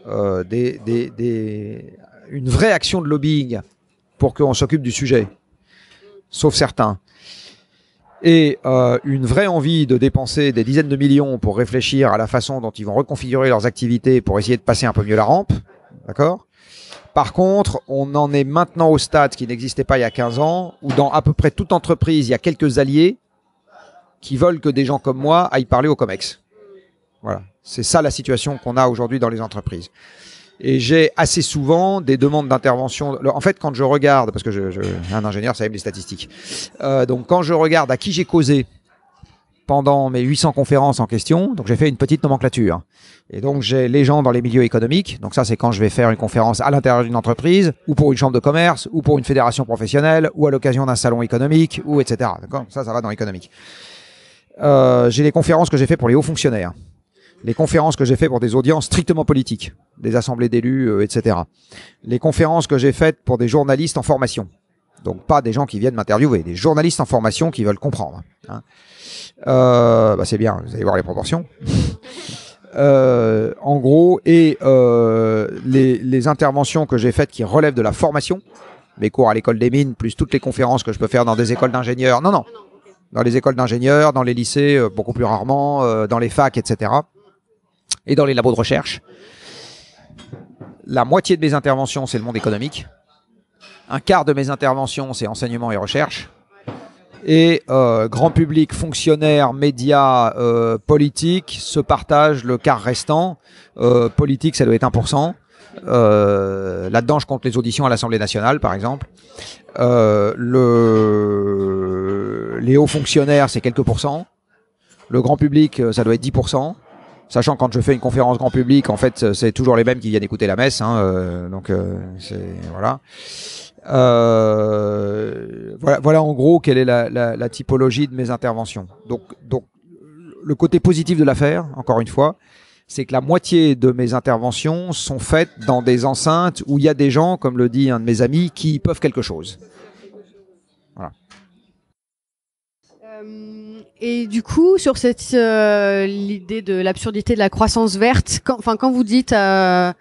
S2: des, une vraie action de lobbying pour qu'on s'occupe du sujet, sauf certains. Et euh, une vraie envie de dépenser des dizaines de millions pour réfléchir à la façon dont ils vont reconfigurer leurs activités pour essayer de passer un peu mieux la rampe. D'accord Par contre, on en est maintenant au stade qui n'existait pas il y a 15 ans, où dans à peu près toute entreprise, il y a quelques alliés qui veulent que des gens comme moi aillent parler au COMEX. Voilà. C'est ça la situation qu'on a aujourd'hui dans les entreprises. Et j'ai assez souvent des demandes d'intervention. En fait, quand je regarde, parce que je, je un ingénieur, ça aime les statistiques. Euh, donc, quand je regarde à qui j'ai causé pendant mes 800 conférences en question, donc j'ai fait une petite nomenclature. Et donc, j'ai les gens dans les milieux économiques. Donc, ça, c'est quand je vais faire une conférence à l'intérieur d'une entreprise, ou pour une chambre de commerce, ou pour une fédération professionnelle, ou à l'occasion d'un salon économique, ou etc. D'accord Ça, ça va dans l'économique. Euh, j'ai les conférences que j'ai fait pour les hauts fonctionnaires les conférences que j'ai faites pour des audiences strictement politiques, des assemblées d'élus, euh, etc. Les conférences que j'ai faites pour des journalistes en formation. Donc pas des gens qui viennent m'interviewer, des journalistes en formation qui veulent comprendre. Hein. Euh, bah, c'est bien, vous allez voir les proportions. *laughs* Euh, en gros, et les, les interventions que j'ai faites qui relèvent de la formation, mes cours à l'école des mines, plus toutes les conférences que je peux faire dans des écoles d'ingénieurs, non, non, dans les écoles d'ingénieurs, dans les lycées, beaucoup plus rarement, dans les facs, etc et dans les labos de recherche. La moitié de mes interventions, c'est le monde économique. Un quart de mes interventions, c'est enseignement et recherche. Et euh, grand public, fonctionnaires, médias, euh, politiques se partagent le quart restant. Euh, politique, ça doit être 1%. Euh, là-dedans, je compte les auditions à l'Assemblée nationale, par exemple. Les hauts fonctionnaires, c'est quelques pourcents. Le grand public, ça doit être 10%. Sachant quand je fais une conférence grand public, en fait, c'est toujours les mêmes qui viennent écouter la messe. Hein, euh, donc, euh, c'est euh, voilà. voilà. en gros quelle est la, typologie de mes interventions. Donc, donc, le côté positif de l'affaire, encore une fois, c'est que la moitié de mes interventions sont faites dans des enceintes où il y a des gens, comme le dit un de mes amis, qui peuvent quelque chose. Voilà.
S1: Et du coup, sur cette euh, l'idée de l'absurdité de la croissance verte, quand, enfin quand vous dites euh,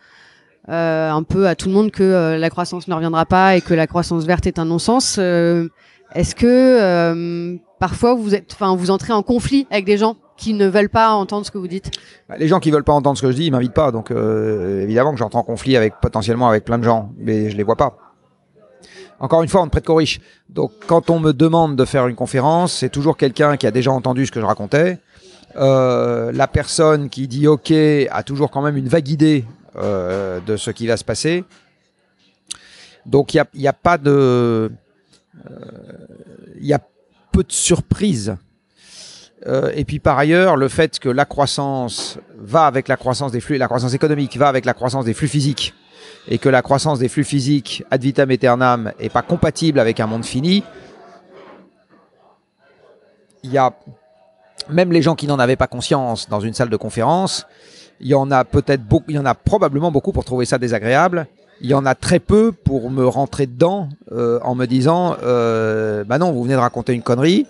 S1: euh un peu à tout le monde que euh, la croissance ne reviendra pas et que la croissance verte est un non-sens, est-ce que parfois vous êtes, enfin vous entrez en conflit avec des gens qui ne veulent pas entendre ce que vous dites
S2: bah, Les gens qui veulent pas entendre ce que je dis, ils m'invitent pas, donc évidemment que j'entre en conflit avec potentiellement avec plein de gens, mais je les vois pas. Encore une fois, on ne prête qu'aux riches. Donc quand on me demande de faire une conférence, c'est toujours quelqu'un qui a déjà entendu ce que je racontais. Euh, la personne qui dit OK a toujours quand même une vague idée euh, de ce qui va se passer. Donc il n'y a, pas de... Euh, il y a peu de surprises. et puis par ailleurs, le fait que la croissance va avec la croissance des flux, la croissance économique va avec la croissance des flux physiques, et que la croissance des flux physiques ad vitam aeternam n'est pas compatible avec un monde fini, il y a même les gens qui n'en avaient pas conscience dans une salle de conférence, il y en a peut-être beaucoup, il y en a probablement beaucoup pour trouver ça désagréable. Il y en a très peu pour me rentrer dedans euh, en me disant, Ben non, vous venez de raconter une connerie.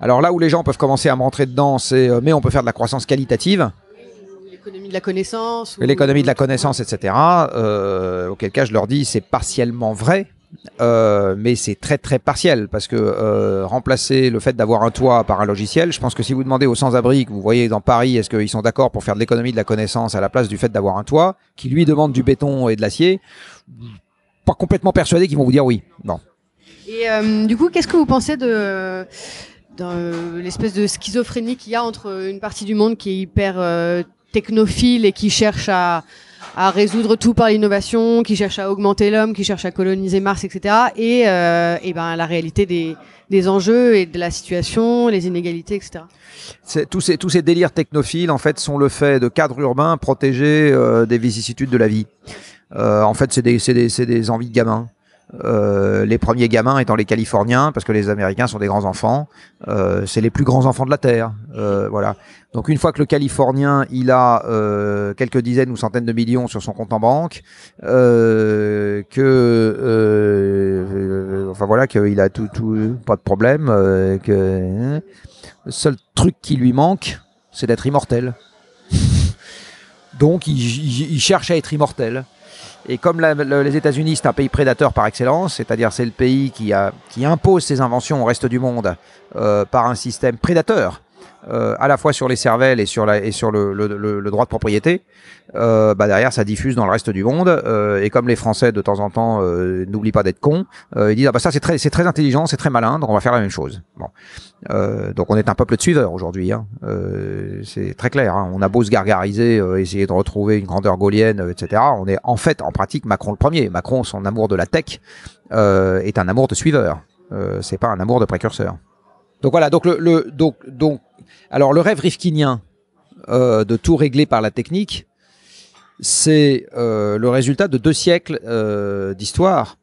S2: Alors là où les gens peuvent commencer à me rentrer dedans, c'est euh, mais on peut faire de la croissance qualitative.
S1: L'économie de la connaissance.
S2: L'économie de la connaissance, etc. Euh, auquel cas, je leur dis, c'est partiellement vrai. Euh, mais c'est très très partiel parce que euh, remplacer le fait d'avoir un toit par un logiciel, je pense que si vous demandez aux sans-abri que vous voyez dans Paris, est-ce qu'ils sont d'accord pour faire de l'économie de la connaissance à la place du fait d'avoir un toit, qui lui demande du béton et de l'acier, pas complètement persuadé qu'ils vont vous dire oui. Non.
S1: Et du coup, qu'est-ce que vous pensez de, de l'espèce de schizophrénie qu'il y a entre une partie du monde qui est hyper technophiles et qui cherchent à, à résoudre tout par l'innovation, qui cherchent à augmenter l'homme, qui cherchent à coloniser Mars, etc. Et, euh, et ben la réalité des, des, enjeux et de la situation, les inégalités, etc.
S2: Tous ces, tous ces délires technophiles, en fait, sont le fait de cadres urbains protégés euh, des vicissitudes de la vie. Euh, en fait, c'est des, des, des envies de gamins. Euh, les premiers gamins étant les Californiens, parce que les Américains sont des grands enfants. Euh, c'est les plus grands enfants de la Terre. Euh, voilà. Donc une fois que le Californien, il a euh, quelques dizaines ou centaines de millions sur son compte en banque, que enfin voilà, qu'il a tout, tout, pas de problème. que hein. le seul truc qui lui manque, c'est d'être immortel. Donc il cherche à être immortel. Et comme les États-Unis, c'est un pays prédateur par excellence, c'est-à-dire c'est le pays qui, impose ses inventions au reste du monde euh, par un système prédateur euh, à la fois sur les cervelles et sur, la, et sur le, le, le, droit de propriété, euh, bah derrière ça diffuse dans le reste du monde. Euh, et comme les Français de temps en temps euh, n'oublient pas d'être cons, euh, ils disent ah bah ça c'est très c'est très intelligent, c'est très malin, donc on va faire la même chose. Bon, donc on est un peuple de suiveurs aujourd'hui. Hein. c'est très clair. Hein. On a beau se gargariser, essayer de retrouver une grandeur gaulienne, etc. On est en fait en pratique Macron le premier. Macron, son amour de la tech est un amour de suiveur. c'est pas un amour de précurseur. Donc voilà, donc le, le donc donc alors le rêve rifkinien euh, de tout régler par la technique, c'est euh, le résultat de deux siècles euh, d'histoire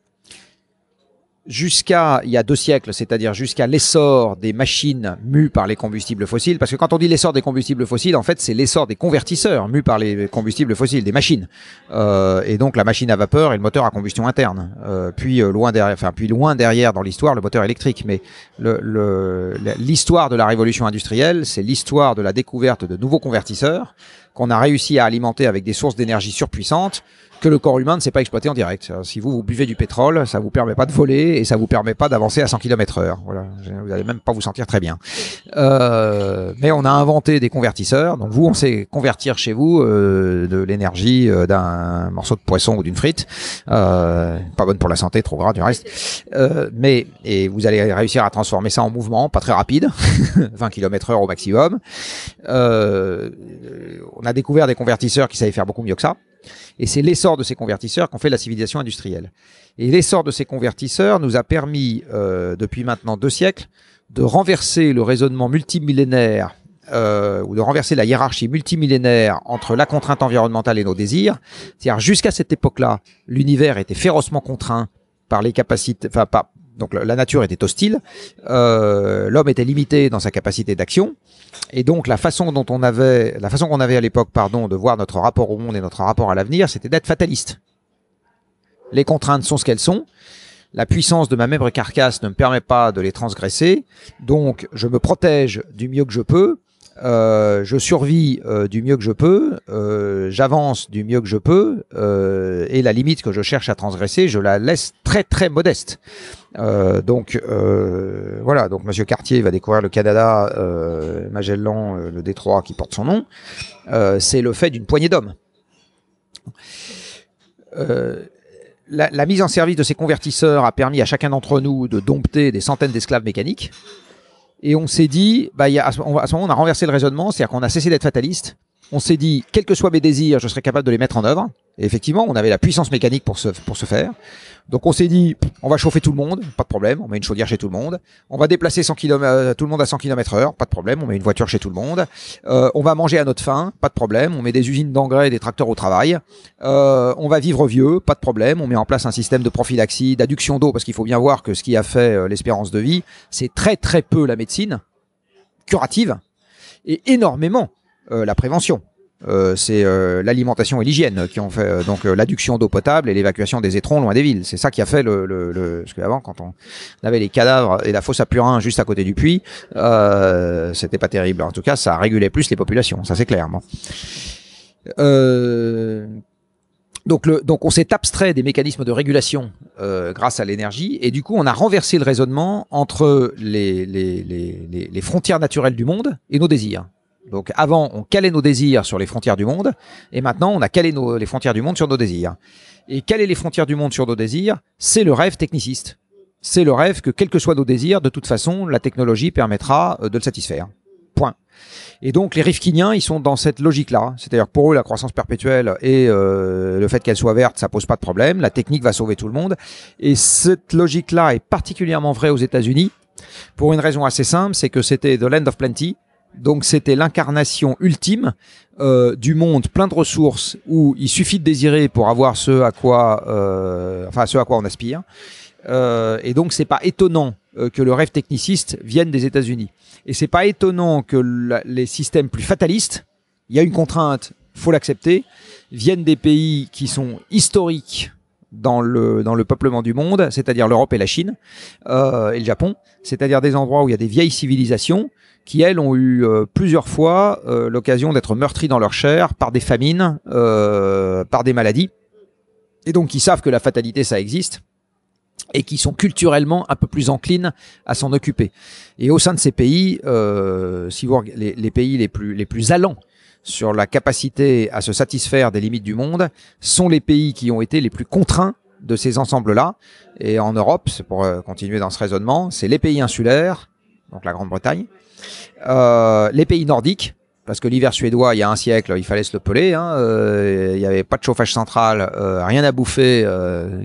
S2: jusqu'à il y a deux siècles, c'est-à-dire jusqu'à l'essor des machines mues par les combustibles fossiles, parce que quand on dit l'essor des combustibles fossiles, en fait c'est l'essor des convertisseurs mues par les combustibles fossiles, des machines, euh, et donc la machine à vapeur et le moteur à combustion interne, euh, puis euh, loin derrière, enfin puis loin derrière dans l'histoire le moteur électrique, mais l'histoire le, de la révolution industrielle, c'est l'histoire de la découverte de nouveaux convertisseurs qu'on a réussi à alimenter avec des sources d'énergie surpuissantes que le corps humain ne s'est pas exploité en direct. Si vous, vous buvez du pétrole, ça vous permet pas de voler et ça vous permet pas d'avancer à 100 km heure. Voilà. Vous allez même pas vous sentir très bien. Euh, mais on a inventé des convertisseurs. Donc vous, on sait convertir chez vous euh, de l'énergie euh, d'un morceau de poisson ou d'une frite. pas bonne pour la santé, trop gras du reste. mais, et vous allez réussir à transformer ça en mouvement, pas très rapide. 20 *laughs* km heure au maximum. on a découvert des convertisseurs qui savaient faire beaucoup mieux que ça. Et c'est l'essor de ces convertisseurs qu'ont fait la civilisation industrielle. Et l'essor de ces convertisseurs nous a permis, euh, depuis maintenant deux siècles, de renverser le raisonnement multimillénaire euh, ou de renverser la hiérarchie multimillénaire entre la contrainte environnementale et nos désirs. C'est-à-dire jusqu'à cette époque-là, l'univers était férocement contraint par les capacités, enfin pas, donc la nature était hostile, euh, l'homme était limité dans sa capacité d'action, et donc la façon dont on avait, la façon qu'on avait à l'époque, pardon, de voir notre rapport au monde et notre rapport à l'avenir, c'était d'être fataliste. Les contraintes sont ce qu'elles sont. La puissance de ma même carcasse ne me permet pas de les transgresser, donc je me protège du mieux que je peux euh, je survis euh, du mieux que je peux, euh, j'avance du mieux que je peux, et la limite que je cherche à transgresser, je la laisse très très modeste. donc voilà, donc Monsieur Cartier va découvrir le Canada, Magellan, le Détroit qui porte son nom. C'est le fait d'une poignée d'hommes. la, mise en service de ces convertisseurs a permis à chacun d'entre nous de dompter des centaines d'esclaves mécaniques. Et on s'est dit, bah, à, ce, on, on a renversé le raisonnement, c'est-à-dire qu'on a cessé d'être fataliste. On s'est dit, quels que soient mes désirs, je serai capable de les mettre en œuvre effectivement, on avait la puissance mécanique pour se, pour se faire. Donc on s'est dit, on va chauffer tout le monde, pas de problème, on met une chaudière chez tout le monde. On va déplacer 100 km, euh, tout le monde à 100 km heure, pas de problème, on met une voiture chez tout le monde. Euh, on va manger à notre faim, pas de problème, on met des usines d'engrais et des tracteurs au travail. Euh, on va vivre vieux, pas de problème, on met en place un système de prophylaxie, d'adduction d'eau, parce qu'il faut bien voir que ce qui a fait l'espérance de vie, c'est très très peu la médecine curative et énormément la prévention. Euh, c'est euh, l'alimentation et l'hygiène qui ont fait euh, donc l'adduction d'eau potable et l'évacuation des étrons loin des villes. C'est ça qui a fait le, parce qu'avant quand on avait les cadavres et la fosse à purin juste à côté du puits, c'était pas terrible. En tout cas, ça régulait plus les populations, ça c'est clair. Donc, donc on s'est abstrait des mécanismes de régulation grâce à l'énergie et du coup on a renversé le raisonnement entre les, les frontières naturelles du monde et nos désirs. Donc avant, on calait nos désirs sur les frontières du monde, et maintenant, on a calé nos, les frontières du monde sur nos désirs. Et caler les frontières du monde sur nos désirs, c'est le rêve techniciste. C'est le rêve que, quels que soient nos désirs, de toute façon, la technologie permettra euh, de le satisfaire. Point. Et donc les Rifkiniens, ils sont dans cette logique-là. C'est-à-dire pour eux, la croissance perpétuelle et euh, le fait qu'elle soit verte, ça pose pas de problème. La technique va sauver tout le monde. Et cette logique-là est particulièrement vraie aux États-Unis pour une raison assez simple, c'est que c'était the land of plenty. Donc c'était l'incarnation ultime euh, du monde plein de ressources où il suffit de désirer pour avoir ce à quoi, euh, enfin ce à quoi on aspire. Euh, et donc c'est pas étonnant que le rêve techniciste vienne des États-Unis. Et c'est pas étonnant que les systèmes plus fatalistes, il y a une contrainte, faut l'accepter, viennent des pays qui sont historiques dans le, dans le peuplement du monde, c'est-à-dire l'Europe et la Chine et le Japon, c'est-à-dire des endroits où il y a des vieilles civilisations qui, elles, ont eu euh, plusieurs fois euh, l'occasion d'être meurtries dans leur chair par des famines, euh, par des maladies, et donc qui savent que la fatalité, ça existe, et qui sont culturellement un peu plus enclines à s'en occuper. Et au sein de ces pays, si vous les, les pays les plus, les plus allants sur la capacité à se satisfaire des limites du monde, sont les pays qui ont été les plus contraints de ces ensembles-là. Et en Europe, c'est pour continuer dans ce raisonnement, c'est les pays insulaires, donc la Grande-Bretagne, euh, les pays nordiques, parce que l'hiver suédois, il y a un siècle, il fallait se le peler. Hein, euh, il n'y avait pas de chauffage central, euh, rien à bouffer.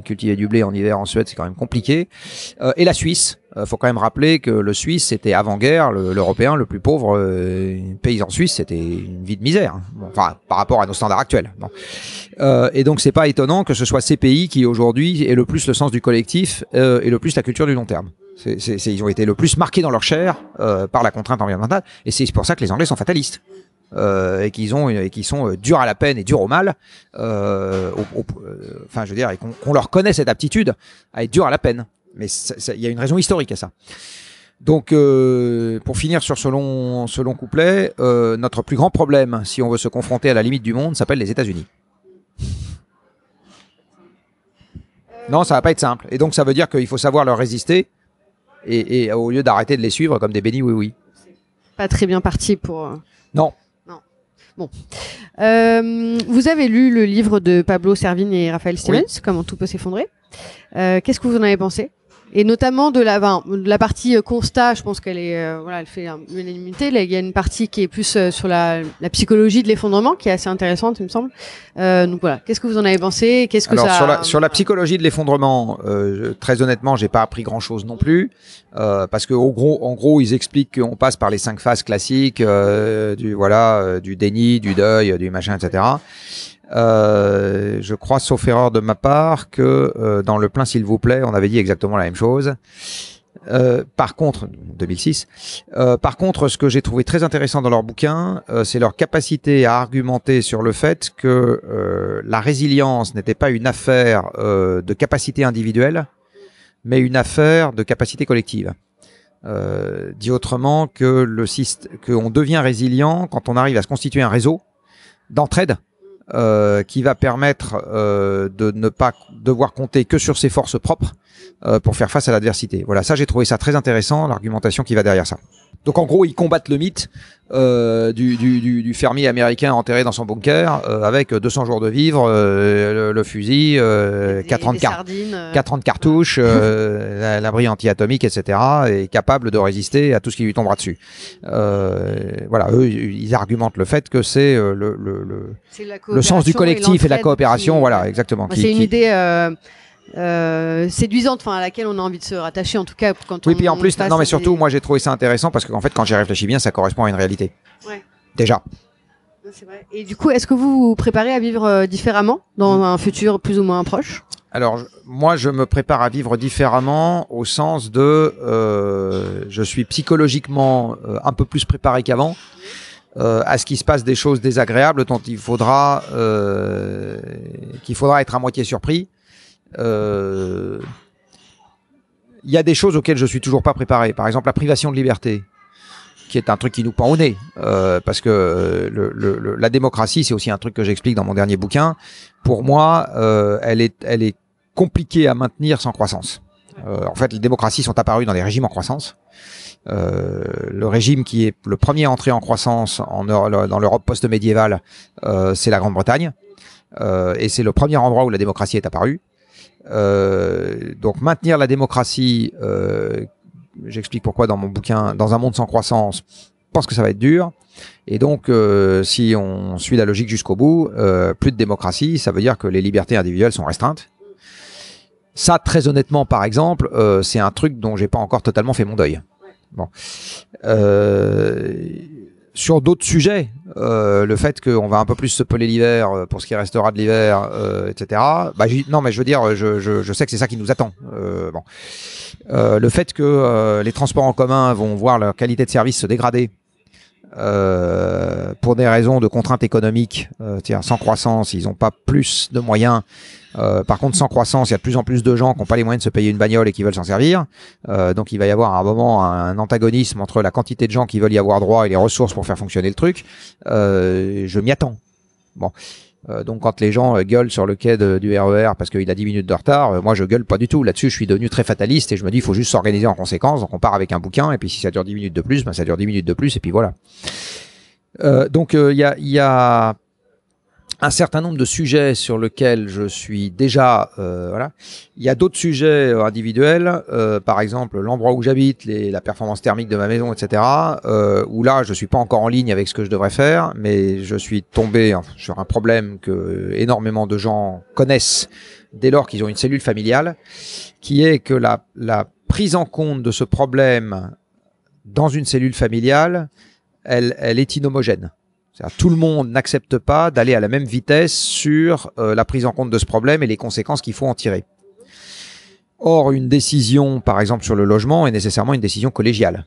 S2: cultiver du blé en hiver en Suède, c'est quand même compliqué. et la Suisse, il faut quand même rappeler que le Suisse c'était avant-guerre l'Européen le, plus pauvre pays en suisse. C'était une vie de misère, hein. enfin par rapport à nos standards actuels. et donc c'est pas étonnant que ce soit ces pays qui aujourd'hui aient le plus le sens du collectif et le plus la culture du long terme ils ont été le plus marqués dans leur chair euh, par la contrainte environnementale, et c'est pour ça que les Anglais sont fatalistes. Euh, et qu'ils ont et qu'ils sont euh, durs à la peine et durs au mal. Euh, euh enfin, je veux dire, et qu'on leur connaît cette aptitude à être durs à la peine. Mais il y a une raison historique à ça. Donc, euh, pour finir sur ce long, ce long couplet, euh, notre plus grand problème, si on veut se confronter à la limite du monde, s'appelle les États-Unis. Non, ça va pas être simple. Et donc, ça veut dire qu'il faut savoir leur résister et, au lieu d'arrêter de les suivre comme des bénis oui oui.
S1: Pas très bien parti pour. Euh, non. Non. Bon. Euh, vous avez lu le livre de Pablo Servigne et Raphaël Stevens, Comment tout peut s'effondrer. Euh, qu'est-ce que vous en avez pensé et notamment de la, ben, la partie euh, constat, je pense qu'elle est, euh, voilà, elle fait l'unanimité. Il y a une partie qui est plus euh, sur la, la, psychologie de l'effondrement, qui est assez intéressante, il me semble. Euh, donc voilà, qu'est-ce que vous en avez pensé Qu'est-ce que ça... sur, la,
S2: sur la psychologie de l'effondrement, très honnêtement, j'ai pas appris grand-chose non plus, parce que au gros, en gros, ils expliquent qu'on passe par les cinq phases classiques, du voilà, du déni, du deuil, du machin, etc. Euh, je crois, sauf erreur de ma part, que euh, dans le plein s'il vous plaît, on avait dit exactement la même chose. Euh, par contre, 2006. par contre, ce que j'ai trouvé très intéressant dans leur bouquin, c'est leur capacité à argumenter sur le fait que la résilience n'était pas une affaire de capacité individuelle, mais une affaire de capacité collective. dit autrement, que le qu'on devient résilient quand on arrive à se constituer un réseau d'entraide euh, qui va permettre euh, de ne pas devoir compter que sur ses forces propres euh, pour faire face à l'adversité. Voilà, ça j'ai trouvé ça très intéressant, l'argumentation qui va derrière ça. Donc en gros, ils combattent le mythe euh, du, du, fermier américain enterré dans son bunker euh, avec 200 euh, jours de vivre, le, fusil, 40 cartouches, l'abri anti-atomique, etc. et capable de résister à tout ce qui lui tombera dessus. voilà, eux, ils argumentent le fait que c'est le, le, sens du collectif et, la coopération, voilà, exactement. c'est une
S1: idée euh, séduisante, enfin à laquelle on a envie de se rattacher en tout cas quand oui, on. puis en plus, non, mais surtout, moi
S2: j'ai trouvé ça intéressant parce qu'en fait, quand j'y réfléchis bien, ça correspond à une réalité. Ouais. Déjà.
S1: Et du coup, est-ce que vous vous préparez à vivre euh, différemment dans un futur plus ou moins proche
S2: Alors, moi, je me prépare à vivre différemment au sens de, euh, je suis psychologiquement un peu plus préparé qu'avant. à ce qu'il se passe des choses désagréables dont il faudra qu'il faudra être à moitié surpris euh, il y a des choses auxquelles je suis toujours pas préparé. Par exemple, la privation de liberté, qui est un truc qui nous pend au nez, euh, parce que euh, la démocratie, c'est aussi un truc que j'explique dans mon dernier bouquin. Pour moi, elle est, compliquée à maintenir sans croissance. en fait, les démocraties sont apparues dans des régimes en croissance. le régime qui est le premier entré en croissance en dans l'Europe post-médiévale, c'est la Grande-Bretagne. et c'est le premier endroit où la démocratie est apparue. Euh, donc maintenir la démocratie, euh, j'explique pourquoi dans mon bouquin, dans un monde sans croissance, je pense que ça va être dur. Et donc, euh, si on suit la logique jusqu'au bout, euh, plus de démocratie, ça veut dire que les libertés individuelles sont restreintes. Ça, très honnêtement, par exemple, euh, c'est un truc dont j'ai pas encore totalement fait mon deuil. Bon sur d'autres sujets, euh, le fait qu'on va un peu plus se peler l'hiver euh, pour ce qui restera de l'hiver, euh, etc. Bah, non, mais je veux dire, je, je sais que c'est ça qui nous attend. bon. le fait que les transports en commun vont voir leur qualité de service se dégrader euh, pour des raisons de contraintes économiques, euh, sans croissance, ils n'ont pas plus de moyens. Euh, par contre, sans croissance, il y a de plus en plus de gens qui n'ont pas les moyens de se payer une bagnole et qui veulent s'en servir. Euh, donc, il va y avoir à un moment un antagonisme entre la quantité de gens qui veulent y avoir droit et les ressources pour faire fonctionner le truc. je m'y attends. Bon. Euh, donc quand les gens euh, gueulent sur le quai du RER e parce qu'il a 10 minutes de retard, euh, moi je gueule pas du tout. Là-dessus, je suis devenu très fataliste et je me dis il faut juste s'organiser en conséquence. Donc on part avec un bouquin et puis si ça dure 10 minutes de plus, ben, ça dure 10 minutes de plus et puis voilà. donc il y a, y a un certain nombre de sujets sur lesquels je suis déjà euh, voilà. Il y a d'autres sujets euh, individuels, euh, par exemple l'endroit où j'habite, la performance thermique de ma maison, etc. Euh, où là, je suis pas encore en ligne avec ce que je devrais faire, mais je suis tombé sur un problème que énormément de gens connaissent dès lors qu'ils ont une cellule familiale, qui est que la, la prise en compte de ce problème dans une cellule familiale, elle, elle est inhomogène tout le monde n'accepte pas d'aller à la même vitesse sur euh, la prise en compte de ce problème et les conséquences qu'il faut en tirer. Or, une décision, par exemple, sur le logement est nécessairement une décision collégiale.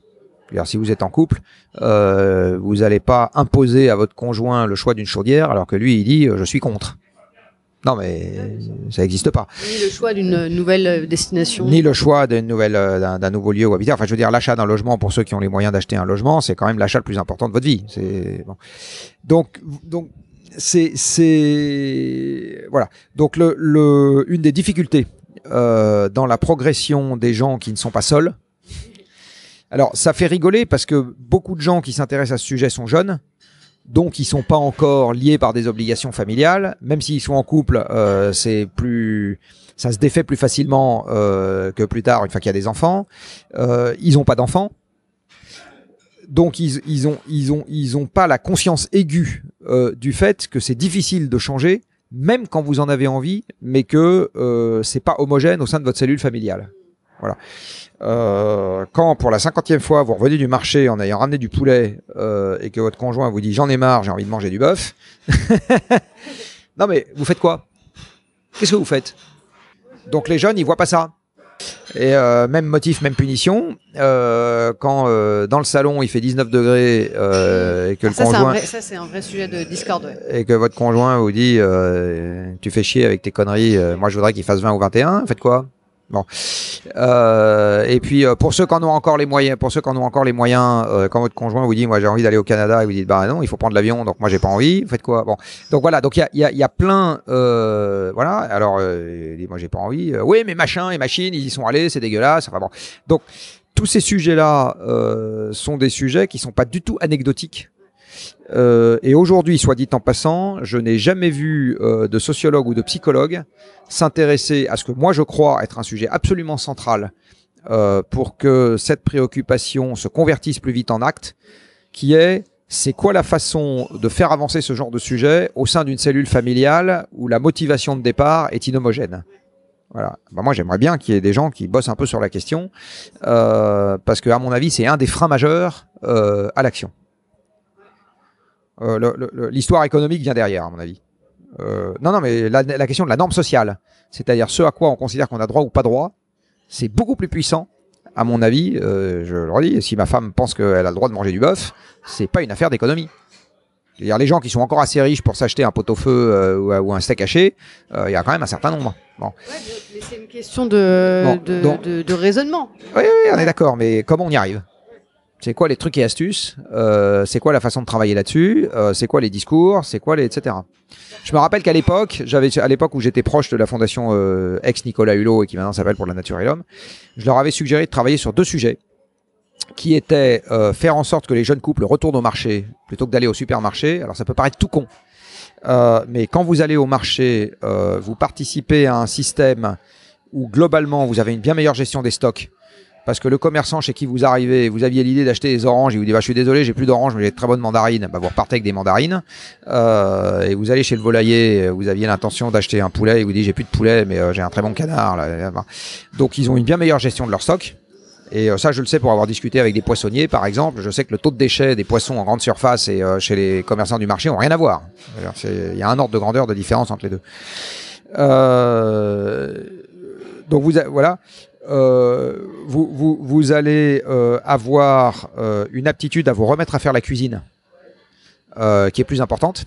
S2: si vous êtes en couple, euh, vous n'allez pas imposer à votre conjoint le choix d'une chaudière alors que lui, il dit euh, je suis contre non, mais ça n'existe pas.
S1: Ni le choix d'une nouvelle euh, destination. Ni
S2: le choix d'une nouvelle, euh, d'un, nouveau lieu où habiter. Enfin, je veux dire, l'achat d'un logement, pour ceux qui ont les moyens d'acheter un logement, c'est quand même l'achat le plus important de votre vie. C'est, bon. Donc, donc c'est, c'est... Voilà. Donc, le, le, une des difficultés euh, dans la progression des gens qui ne sont pas seuls, alors ça fait rigoler parce que beaucoup de gens qui s'intéressent à ce sujet sont jeunes donc ils sont pas encore liés par des obligations familiales. Même s'ils sont en couple, euh, c'est plus, ça se défait plus facilement euh, que plus tard, une fois qu'il y a des enfants. Euh, ils ont pas d'enfants, donc ils, ils ont, ils ont, ils ont pas la conscience aiguë du fait que c'est difficile de changer, même quand vous en avez envie, mais que c'est pas homogène au sein de votre cellule familiale. Voilà. Euh, quand pour la cinquantième fois vous revenez du marché en ayant ramené du poulet euh, et que votre conjoint vous dit j'en ai marre, j'ai envie de manger du bœuf, *laughs* non mais vous faites quoi Qu'est-ce que vous faites Donc les jeunes ils voient pas ça. Et euh, même motif, même punition. quand dans le salon il fait 19 degrés et que ah, le ça
S1: c'est un vrai sujet de discorde.
S2: Et que votre conjoint vous dit tu fais chier avec tes conneries. moi je voudrais qu'il fasse 20 ou 21. Faites quoi Bon. Euh, et puis euh, pour ceux qui en ont encore les moyens, pour ceux qui en ont encore les moyens, euh, quand votre conjoint vous dit moi j'ai envie d'aller au Canada et vous dites bah non il faut prendre l'avion donc moi j'ai pas envie, vous faites quoi Bon donc voilà donc il y a, y, a, y a, plein voilà alors moi j'ai pas envie oui mais machin et machine ils y sont allés c'est dégueulasse enfin bon donc tous ces sujets là sont des sujets qui sont pas du tout anecdotiques euh, et aujourd'hui, soit dit en passant, je n'ai jamais vu euh, de sociologue ou de psychologue s'intéresser à ce que moi je crois être un sujet absolument central euh, pour que cette préoccupation se convertisse plus vite en acte, qui est c'est quoi la façon de faire avancer ce genre de sujet au sein d'une cellule familiale où la motivation de départ est inhomogène voilà. Bah, moi, j'aimerais bien qu'il y ait des gens qui bossent un peu sur la question, parce que, à mon avis, c'est un des freins majeurs à l'action. Euh, l'histoire économique vient derrière, à mon avis. Euh, non, non, mais la, question de la norme sociale, c'est-à-dire ce à quoi on considère qu'on a droit ou pas droit, c'est beaucoup plus puissant à mon avis, euh, je le redis, si ma femme pense qu'elle a le droit de manger du bœuf, c'est pas une affaire d'économie. Il y a les gens qui sont encore assez riches pour s'acheter un pot-au-feu ou, un steak haché, il y a quand même un certain nombre. Bon.
S1: mais c'est une question de, raisonnement.
S2: Oui, oui, on est d'accord, mais comment on y arrive c'est quoi les trucs et astuces euh, C'est quoi la façon de travailler là-dessus euh, C'est quoi les discours C'est quoi les etc. Je me rappelle qu'à l'époque, j'avais à l'époque où j'étais proche de la fondation euh, ex Nicolas Hulot et qui maintenant s'appelle pour la nature et l'homme, je leur avais suggéré de travailler sur deux sujets qui étaient faire en sorte que les jeunes couples retournent au marché plutôt que d'aller au supermarché. Alors ça peut paraître tout con, mais quand vous allez au marché, vous participez à un système où globalement vous avez une bien meilleure gestion des stocks parce que le commerçant chez qui vous arrivez, vous aviez l'idée d'acheter des oranges, il vous dit bah, je suis désolé, j'ai plus d'oranges, mais j'ai de très bonnes mandarines. Bah, vous repartez avec des mandarines. Euh, et vous allez chez le volailler, vous aviez l'intention d'acheter un poulet, il vous dit j'ai plus de poulet, mais euh, j'ai un très bon canard. Donc ils ont une bien meilleure gestion de leur stock. Et euh, ça, je le sais pour avoir discuté avec des poissonniers, par exemple. Je sais que le taux de déchets des poissons en grande surface et chez les commerçants du marché ont rien à voir. Il y a un ordre de grandeur de différence entre les deux. donc vous, voilà. Euh, vous, vous, allez euh, avoir euh, une aptitude à vous remettre à faire la cuisine qui est plus importante.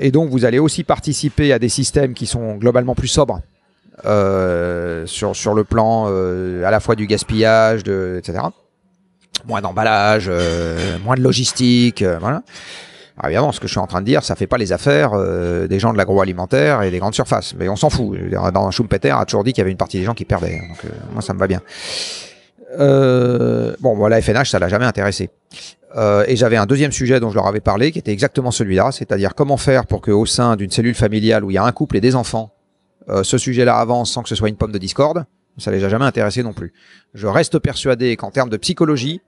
S2: et donc, vous allez aussi participer à des systèmes qui sont globalement plus sobres sur, sur le plan à la fois du gaspillage, de, etc. Moins d'emballage, moins de logistique, voilà. Alors ah, évidemment, ce que je suis en train de dire, ça fait pas les affaires euh, des gens de l'agroalimentaire et des grandes surfaces. Mais on s'en fout. Dans Schumpeter a toujours dit qu'il y avait une partie des gens qui perdaient. Donc euh, moi, ça me va bien. Euh, bon, voilà, FNH, ça l'a jamais intéressé. et j'avais un deuxième sujet dont je leur avais parlé, qui était exactement celui-là, c'est-à-dire comment faire pour que, au sein d'une cellule familiale où il y a un couple et des enfants, ce sujet-là avance sans que ce soit une pomme de discorde. Ça les a jamais intéressé non plus. Je reste persuadé qu'en termes de psychologie,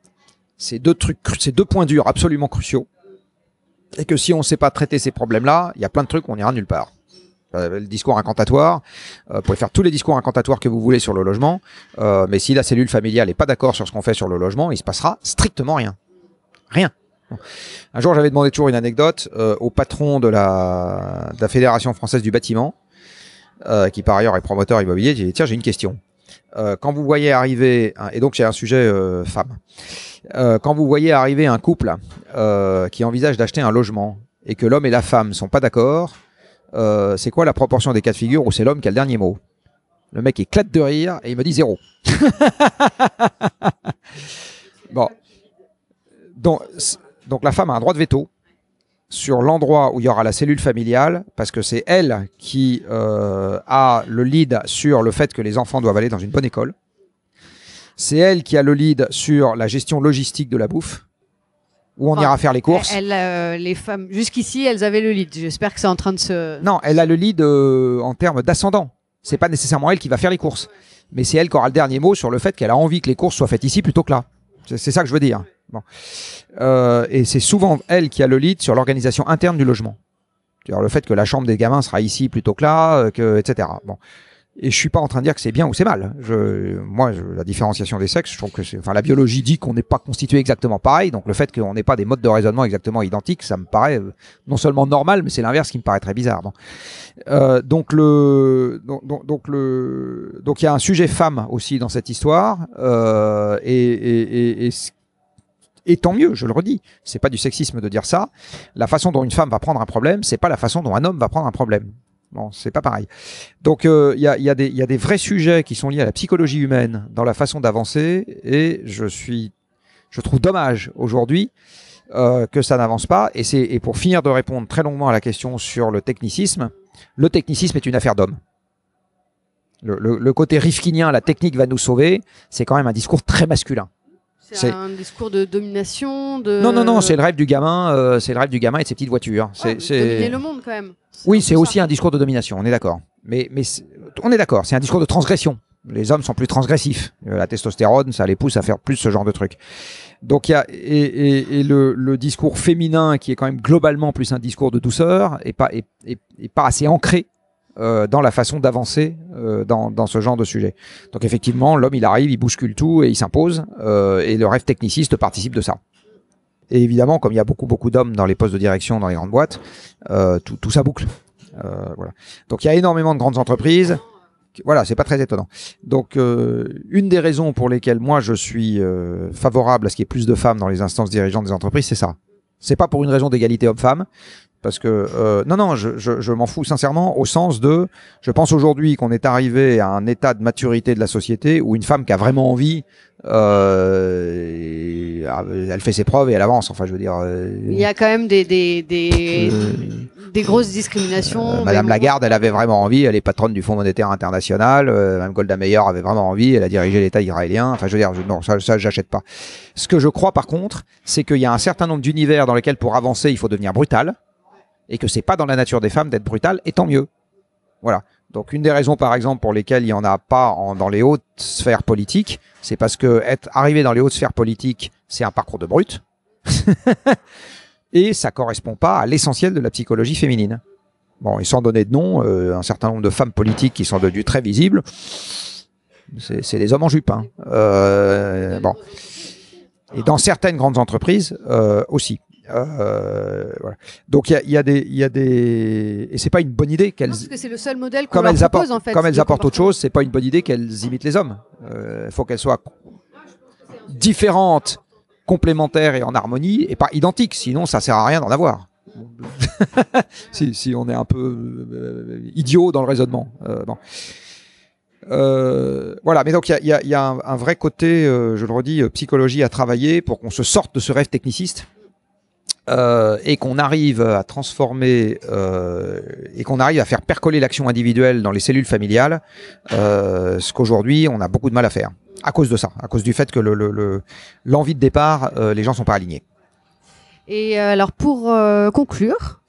S2: ces deux trucs, ces deux points durs absolument cruciaux, et que si on ne sait pas traiter ces problèmes-là, il y a plein de trucs, on ira nulle part. Euh, le discours incantatoire, euh, vous pouvez faire tous les discours incantatoires que vous voulez sur le logement, euh, mais si la cellule familiale n'est pas d'accord sur ce qu'on fait sur le logement, il se passera strictement rien. Rien. Un jour, j'avais demandé toujours une anecdote au patron de la, de la, Fédération française du bâtiment, qui par ailleurs est promoteur immobilier, j'ai dit, tiens, j'ai une question. Euh, quand vous voyez arriver, et donc c'est un sujet euh, femme, euh, quand vous voyez arriver un couple qui envisage d'acheter un logement et que l'homme et la femme sont pas d'accord, c'est quoi la proportion des cas de figure où c'est l'homme qui a le dernier mot Le mec éclate de rire et il me dit zéro. *laughs* bon. donc la femme a un droit de veto sur l'endroit où il y aura la cellule familiale, parce que c'est elle qui euh, a le lead sur le fait que les enfants doivent aller dans une bonne école. C'est elle qui a le lead sur la gestion logistique de la bouffe, où on ah, ira faire les courses.
S1: Elle, euh, les femmes, jusqu'ici, elles avaient le lead. J'espère que c'est en train de se.
S2: Non, elle a le lead euh, en termes d'ascendant. C'est pas nécessairement elle qui va faire les courses, mais c'est elle qui aura le dernier mot sur le fait qu'elle a envie que les courses soient faites ici plutôt que là. C'est ça que je veux dire. Bon. Euh, et c'est souvent elle qui a le lead sur l'organisation interne du logement. cest le fait que la chambre des gamins sera ici plutôt que là, euh, que, etc. Bon. Et je suis pas en train de dire que c'est bien ou c'est mal. Je, moi, je, la différenciation des sexes, je trouve que c'est, enfin, la biologie dit qu'on n'est pas constitué exactement pareil. Donc, le fait qu'on n'ait pas des modes de raisonnement exactement identiques, ça me paraît euh, non seulement normal, mais c'est l'inverse qui me paraît très bizarre. Euh, donc le, donc, donc, le, donc il y a un sujet femme aussi dans cette histoire. Euh, et, et, et, et et tant mieux, je le redis, c'est pas du sexisme de dire ça. La façon dont une femme va prendre un problème, c'est pas la façon dont un homme va prendre un problème. Bon, c'est pas pareil. Donc, euh, il y, a, des vrais sujets qui sont liés à la psychologie humaine dans la façon d'avancer, et je suis, je trouve dommage aujourd'hui euh, que ça n'avance pas. Et pour finir de répondre très longuement à la question sur le technicisme, le technicisme est une affaire d'homme. Le, le, côté rifkinien, la technique va nous sauver, c'est quand même un discours très masculin. C'est un
S1: discours de domination de... Non, non, non, c'est
S2: le rêve du gamin, euh, c'est le rêve du gamin et de ses petites voitures. C'est dominer le monde quand même. Oui, c'est aussi un discours de domination, on est d'accord. Mais, mais on est d'accord, c'est un discours de transgression. Les hommes sont plus transgressifs. Euh, la testostérone, ça les pousse à faire plus ce genre de trucs. Donc il y et, et, le, le, discours féminin qui est quand même globalement plus un discours de douceur et pas et, et pas assez ancré euh, dans la façon d'avancer euh, dans, ce genre de sujet. Donc effectivement, l'homme, il arrive, il bouscule tout et il s'impose, euh, et le rêve techniciste participe de ça. Et évidemment, comme il y a beaucoup beaucoup d'hommes dans les postes de direction dans les grandes boîtes, tout, ça boucle. voilà. Donc il y a énormément de grandes entreprises voilà, c'est pas très étonnant. Donc, une des raisons pour lesquelles moi je suis favorable à ce qu'il y ait plus de femmes dans les instances dirigeantes des entreprises, c'est ça. C'est pas pour une raison d'égalité homme-femme, parce que, euh, non, non, je, je, m'en fous sincèrement au sens de, je pense aujourd'hui qu'on est arrivé à un état de maturité de la société où une femme qui a vraiment envie, euh, euh elle fait ses preuves et elle avance. Enfin, je veux dire. Euh, il y
S1: a quand même des, des, des, euh, des grosses discriminations. Madame
S2: Lagarde, elle avait vraiment envie, elle est patronne du Fonds monétaire international. Madame Golda meyer avait vraiment envie, elle a dirigé l'État israélien. Enfin, je veux dire, non, ça, ça j'achète pas. Ce que je crois par contre, c'est qu'il y a un certain nombre d'univers dans lesquels pour avancer, il faut devenir brutal et que c'est pas dans la nature des femmes d'être brutales, et tant mieux. Voilà. Donc une des raisons, par exemple, pour lesquelles il n'y en a pas dans les hautes sphères politiques, c'est parce que être arrivé dans les hautes sphères politiques, c'est un parcours de brute, *laughs* et ça correspond pas à l'essentiel de la psychologie féminine. Bon, et sans donner de nom, euh, un certain nombre de femmes politiques qui sont devenues très visibles, c'est des hommes en jupe. Hein. Euh, bon. Et dans certaines grandes entreprises euh, aussi. Euh, donc il y, a, des, il y a des, et c'est pas une bonne idée qu'elles. Parce
S1: que c'est le seul modèle qu'on en fait. Comme elles apportent autre
S2: chose, c'est pas une bonne idée qu'elles imitent les hommes. Il euh, faut qu'elles soient différentes, complémentaires et en harmonie, et pas identiques. Sinon, ça sert à rien d'en avoir. *laughs* si, on est un peu euh, idiot dans le raisonnement. Bon. voilà, mais donc il y a, un, vrai côté, je le redis, psychologie à travailler pour qu'on se sorte de ce rêve techniciste euh, et qu'on arrive à transformer euh, et qu'on arrive à faire percoler l'action individuelle dans les cellules familiales, euh, ce qu'aujourd'hui on a beaucoup de mal à faire. À cause de ça, à cause du fait que l'envie le, le, de départ, euh, les gens sont pas alignés.
S1: Et euh, alors pour conclure,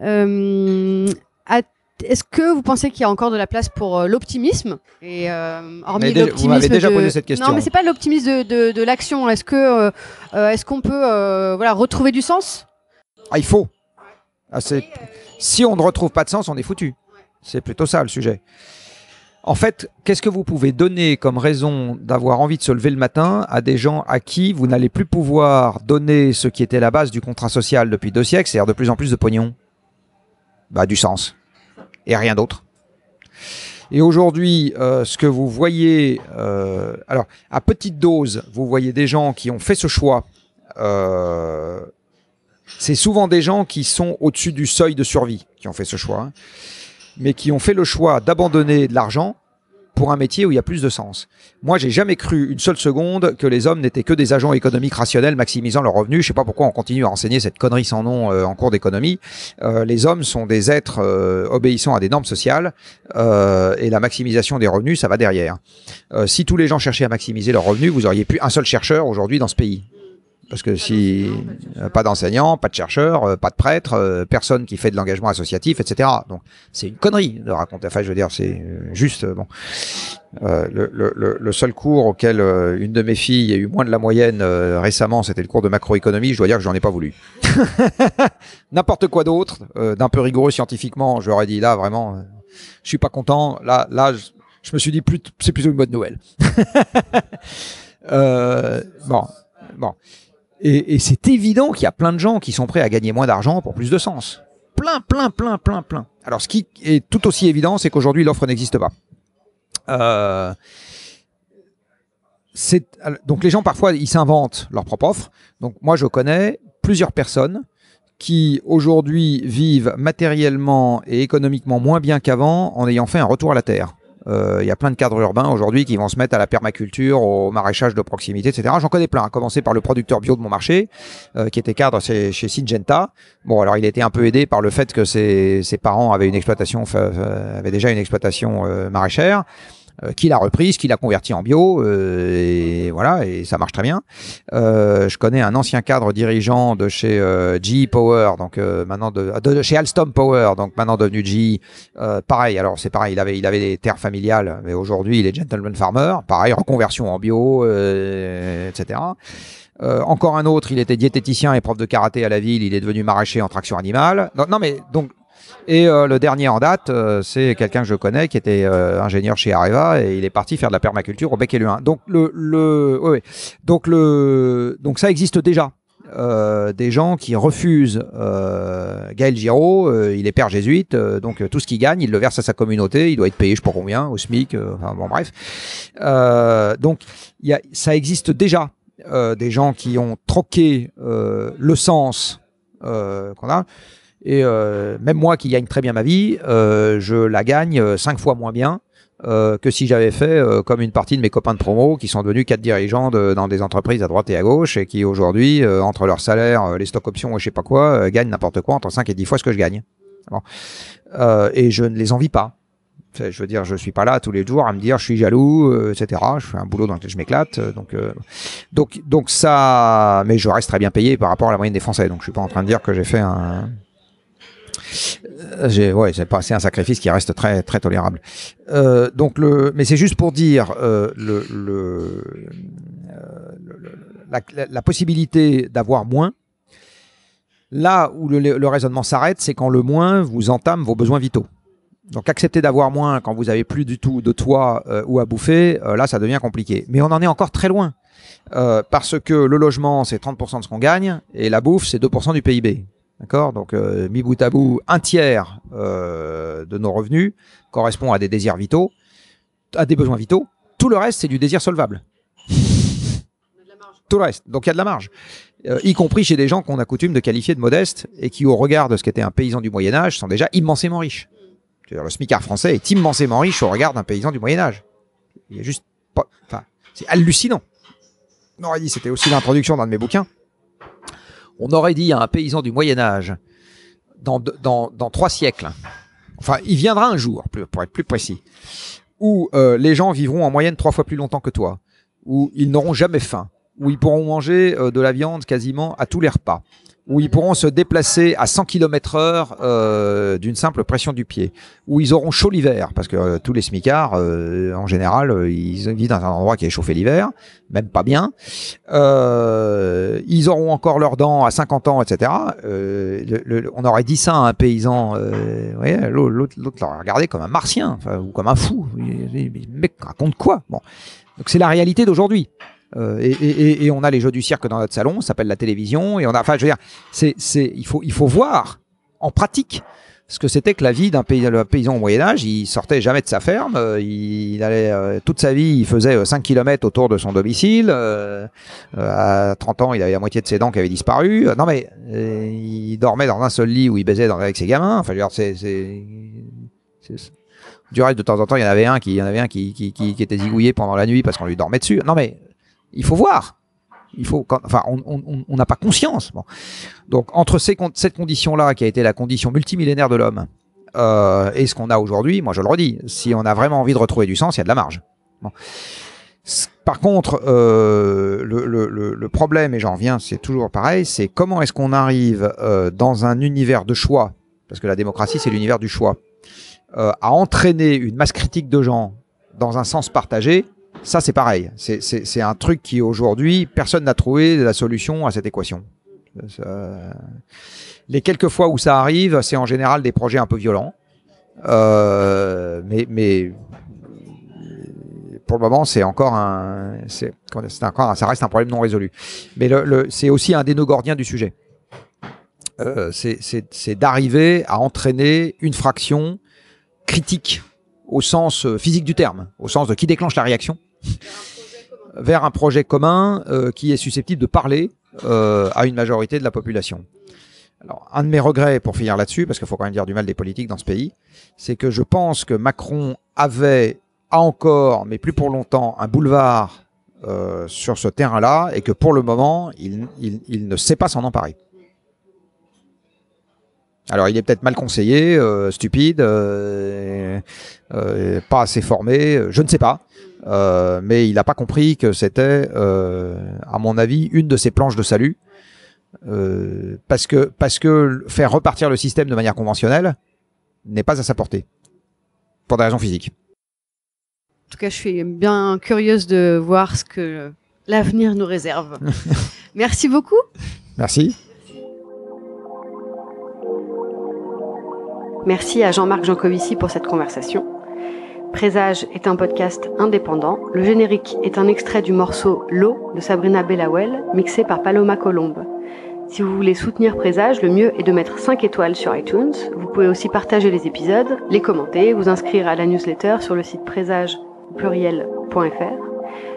S1: à est-ce que vous pensez qu'il y a encore de la place pour euh, l'optimisme Et euh, vous déjà posé cette question. Non, mais c'est pas l'optimisme de, l'action. Est-ce que euh, est-ce qu'on peut voilà retrouver du sens
S2: Ah, il faut. Ah, si on ne retrouve pas de sens, on est foutu. C'est plutôt ça le sujet. En fait, qu'est-ce que vous pouvez donner comme raison d'avoir envie de se lever le matin à des gens à qui vous n'allez plus pouvoir donner ce qui était la base du contrat social depuis deux siècles, c'est-à-dire de plus en plus de pognon Bah, du sens et rien d'autre. Et aujourd'hui, euh, ce que vous voyez, euh, alors à petite dose, vous voyez des gens qui ont fait ce choix. Euh, c'est souvent des gens qui sont au-dessus du seuil de survie qui ont fait ce choix, hein, mais qui ont fait le choix d'abandonner de l'argent pour un métier où il y a plus de sens. Moi, j'ai jamais cru une seule seconde que les hommes n'étaient que des agents économiques rationnels maximisant leurs revenus. Je sais pas pourquoi on continue à enseigner cette connerie sans nom euh, en cours d'économie. Euh, les hommes sont des êtres euh, obéissant à des normes sociales et la maximisation des revenus, ça va derrière. si tous les gens cherchaient à maximiser leurs revenus, vous auriez plus un seul chercheur aujourd'hui dans ce pays. Parce que si euh, pas d'enseignants, pas de chercheurs, euh, pas de prêtres, euh, personne qui fait de l'engagement associatif, etc. Donc c'est une connerie de raconter. Enfin, je veux dire, c'est juste bon. le, seul cours auquel une de mes filles a eu moins de la moyenne récemment, c'était le cours de macroéconomie. Je dois dire que j'en ai pas voulu. *laughs* N'importe quoi d'autre, d'un peu rigoureux scientifiquement, j'aurais dit là vraiment, je suis pas content. Là, là, je, me suis dit plus, c'est plutôt une bonne nouvelle. *laughs* bon, bon. Et, c'est évident qu'il y a plein de gens qui sont prêts à gagner moins d'argent pour plus de sens. Plein, plein, plein, plein, plein. Alors, ce qui est tout aussi évident, c'est qu'aujourd'hui, l'offre n'existe pas. Euh, donc, les gens, parfois, ils s'inventent leur propre offre. Donc, moi, je connais plusieurs personnes qui, aujourd'hui, vivent matériellement et économiquement moins bien qu'avant en ayant fait un retour à la Terre. Euh, il y a plein de cadres urbains aujourd'hui qui vont se mettre à la permaculture, au maraîchage de proximité, etc. J'en connais plein, à commencer par le producteur bio de mon marché, euh, qui était cadre chez, chez Syngenta. Bon, alors il était un peu aidé par le fait que ses, parents avaient une exploitation, avaient déjà une exploitation euh, maraîchère. Euh, qui l'a reprise, qui l'a convertie en bio, euh, et voilà, et ça marche très bien. Euh, je connais un ancien cadre dirigeant de chez euh, GE Power, donc maintenant de, de, chez Alstom Power, donc maintenant devenu GE. pareil, alors c'est pareil, il avait, il avait des terres familiales, mais aujourd'hui il est gentleman farmer, pareil, reconversion en bio, etc. Euh, encore un autre, il était diététicien et prof de karaté à la ville, il est devenu maraîcher en traction animale. Non, non mais donc et euh, le dernier en date, euh, c'est quelqu'un que je connais qui était euh, ingénieur chez Areva et il est parti faire de la permaculture au bec et Donc le, le donc le donc ça existe déjà. des gens qui refusent Gaël Giraud, il est père jésuite, donc tout ce qu'il gagne, il le verse à sa communauté, il doit être payé je sais pas combien, au SMIC, enfin bon bref. donc y a, ça existe déjà, des gens qui ont troqué le sens qu'on a et euh, même moi qui gagne très bien ma vie, euh, je la gagne euh, cinq fois moins bien euh, que si j'avais fait euh, comme une partie de mes copains de promo qui sont devenus quatre dirigeants dans des entreprises à droite et à gauche et qui aujourd'hui, euh, entre leur salaire, les stocks options et je sais pas quoi, gagnent n'importe quoi entre 5 et 10 fois ce que je gagne. Bon. et je ne les envie pas. Je veux dire, je suis pas là tous les jours à me dire je suis jaloux, etc. Je fais un boulot dans lequel je m'éclate, donc donc donc ça. Mais je reste très bien payé par rapport à la moyenne des Français, donc je suis pas en train de dire que j'ai fait un euh, j'ai ouais, un sacrifice qui reste très très tolérable. Euh, donc le, mais c'est juste pour dire euh, le, la, possibilité d'avoir moins. Là où le, raisonnement s'arrête, c'est quand le moins vous entame vos besoins vitaux. Donc accepter d'avoir moins quand vous avez plus du tout de toit ou à bouffer, là ça devient compliqué. Mais on en est encore très loin. parce que le logement, c'est 30% de ce qu'on gagne, et la bouffe, c'est 2% du PIB. D'accord Donc, euh, mi bout à bout, un tiers euh, de nos revenus correspond à des désirs vitaux, à des besoins vitaux. Tout le reste, c'est du désir solvable. Tout le reste. Donc, il y a de la marge. Euh, y compris chez des gens qu'on a coutume de qualifier de modestes et qui, au regard de ce qu'était un paysan du Moyen-Âge, sont déjà immensément riches. C'est-à-dire, Le smicard français est immensément riche au regard d'un paysan du Moyen-Âge. Il y a juste pas... Enfin, c'est hallucinant. On aurait dit, c'était aussi l'introduction d'un de mes bouquins on aurait dit à un paysan du Moyen Âge, dans, trois siècles, enfin il viendra un jour, pour être plus précis, où euh, les gens vivront en moyenne trois fois plus longtemps que toi, où ils n'auront jamais faim, où ils pourront manger euh, de la viande quasiment à tous les repas, où ils pourront se déplacer à 100 km heure euh, d'une simple pression du pied, où ils auront chaud l'hiver, parce que euh, tous les smicards, euh, en général, euh, ils vivent dans un endroit qui est chauffé l'hiver, même pas bien. ils auront encore leurs dents à 50 ans, etc. on aurait dit ça à un paysan, l'autre l'aurait regardé comme un martien, ou comme un fou. Mais raconte quoi bon. Donc c'est la réalité d'aujourd'hui. Euh, et, et, et, on a les jeux du cirque dans notre salon, ça s'appelle la télévision, et on a, enfin, je veux dire, c'est, c'est, il faut, il faut voir en pratique ce que c'était que la vie d'un paysan au Moyen Âge. Il sortait jamais de sa ferme. Euh, il allait euh, toute sa vie, il faisait 5 km autour de son domicile. à 30 ans, il avait la moitié de ses dents qui avaient disparu. non mais il dormait dans un seul lit où il baisait avec ses gamins. Enfin, je veux dire, c'est, c'est, c'est du reste, de temps en temps, il y en avait un qui, il y en avait un qui, qui, qui, qui était zigouillé pendant la nuit parce qu'on lui dormait dessus. Non mais il faut voir. Il faut, enfin, on n'a pas conscience. Donc, entre ces, cette condition-là, qui a été la condition multimillénaire de l'homme, euh, et ce qu'on a aujourd'hui, moi je le redis, si on a vraiment envie de retrouver du sens, il y a de la marge. Par contre, euh, le, problème, et j'en reviens, c'est toujours pareil, c'est comment est-ce qu'on arrive euh, dans un univers de choix, parce que la démocratie, c'est l'univers du choix, euh, à entraîner une masse critique de gens dans un sens partagé ça, c'est pareil. C'est un truc qui, aujourd'hui, personne n'a trouvé la solution à cette équation. Les quelques fois où ça arrive, c'est en général des projets un peu violents. Euh, mais, mais, pour le moment, c'est encore un, c'est, ça reste un problème non résolu. Mais le, c'est aussi un des no du sujet. Euh, c'est, d'arriver à entraîner une fraction critique au sens euh, physique du terme, au sens de qui déclenche la réaction, vers un projet commun euh, qui est susceptible de parler euh, à une majorité de la population. Alors, un de mes regrets, pour finir là-dessus, parce qu'il faut quand même dire du mal des politiques dans ce pays, c'est que je pense que Macron avait, encore, mais plus pour longtemps, un boulevard euh, sur ce terrain-là, et que pour le moment, il ne sait pas s'en emparer. Alors, il est peut-être mal conseillé, stupide, pas assez formé, je ne sais pas. Euh, mais il n'a pas compris que c'était, euh, à mon avis, une de ses planches de salut. Euh, parce, que, parce que faire repartir le système de manière conventionnelle n'est pas à sa portée, pour des raisons physiques.
S1: En tout cas, je suis bien curieuse de voir ce que l'avenir nous réserve. *laughs* Merci beaucoup. Merci. Merci à Jean-Marc Jancovici pour cette conversation. Présage est un podcast indépendant. Le générique est un extrait du morceau L'eau de Sabrina Bellawell, mixé par Paloma Colombe. Si vous voulez soutenir Présage, le mieux est de mettre 5 étoiles sur iTunes. Vous pouvez aussi partager les épisodes, les commenter, vous inscrire à la newsletter sur le site présagepluriel.fr.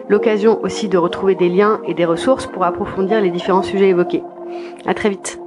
S1: L'occasion aussi de retrouver des liens et des ressources pour approfondir les différents sujets évoqués. À très vite.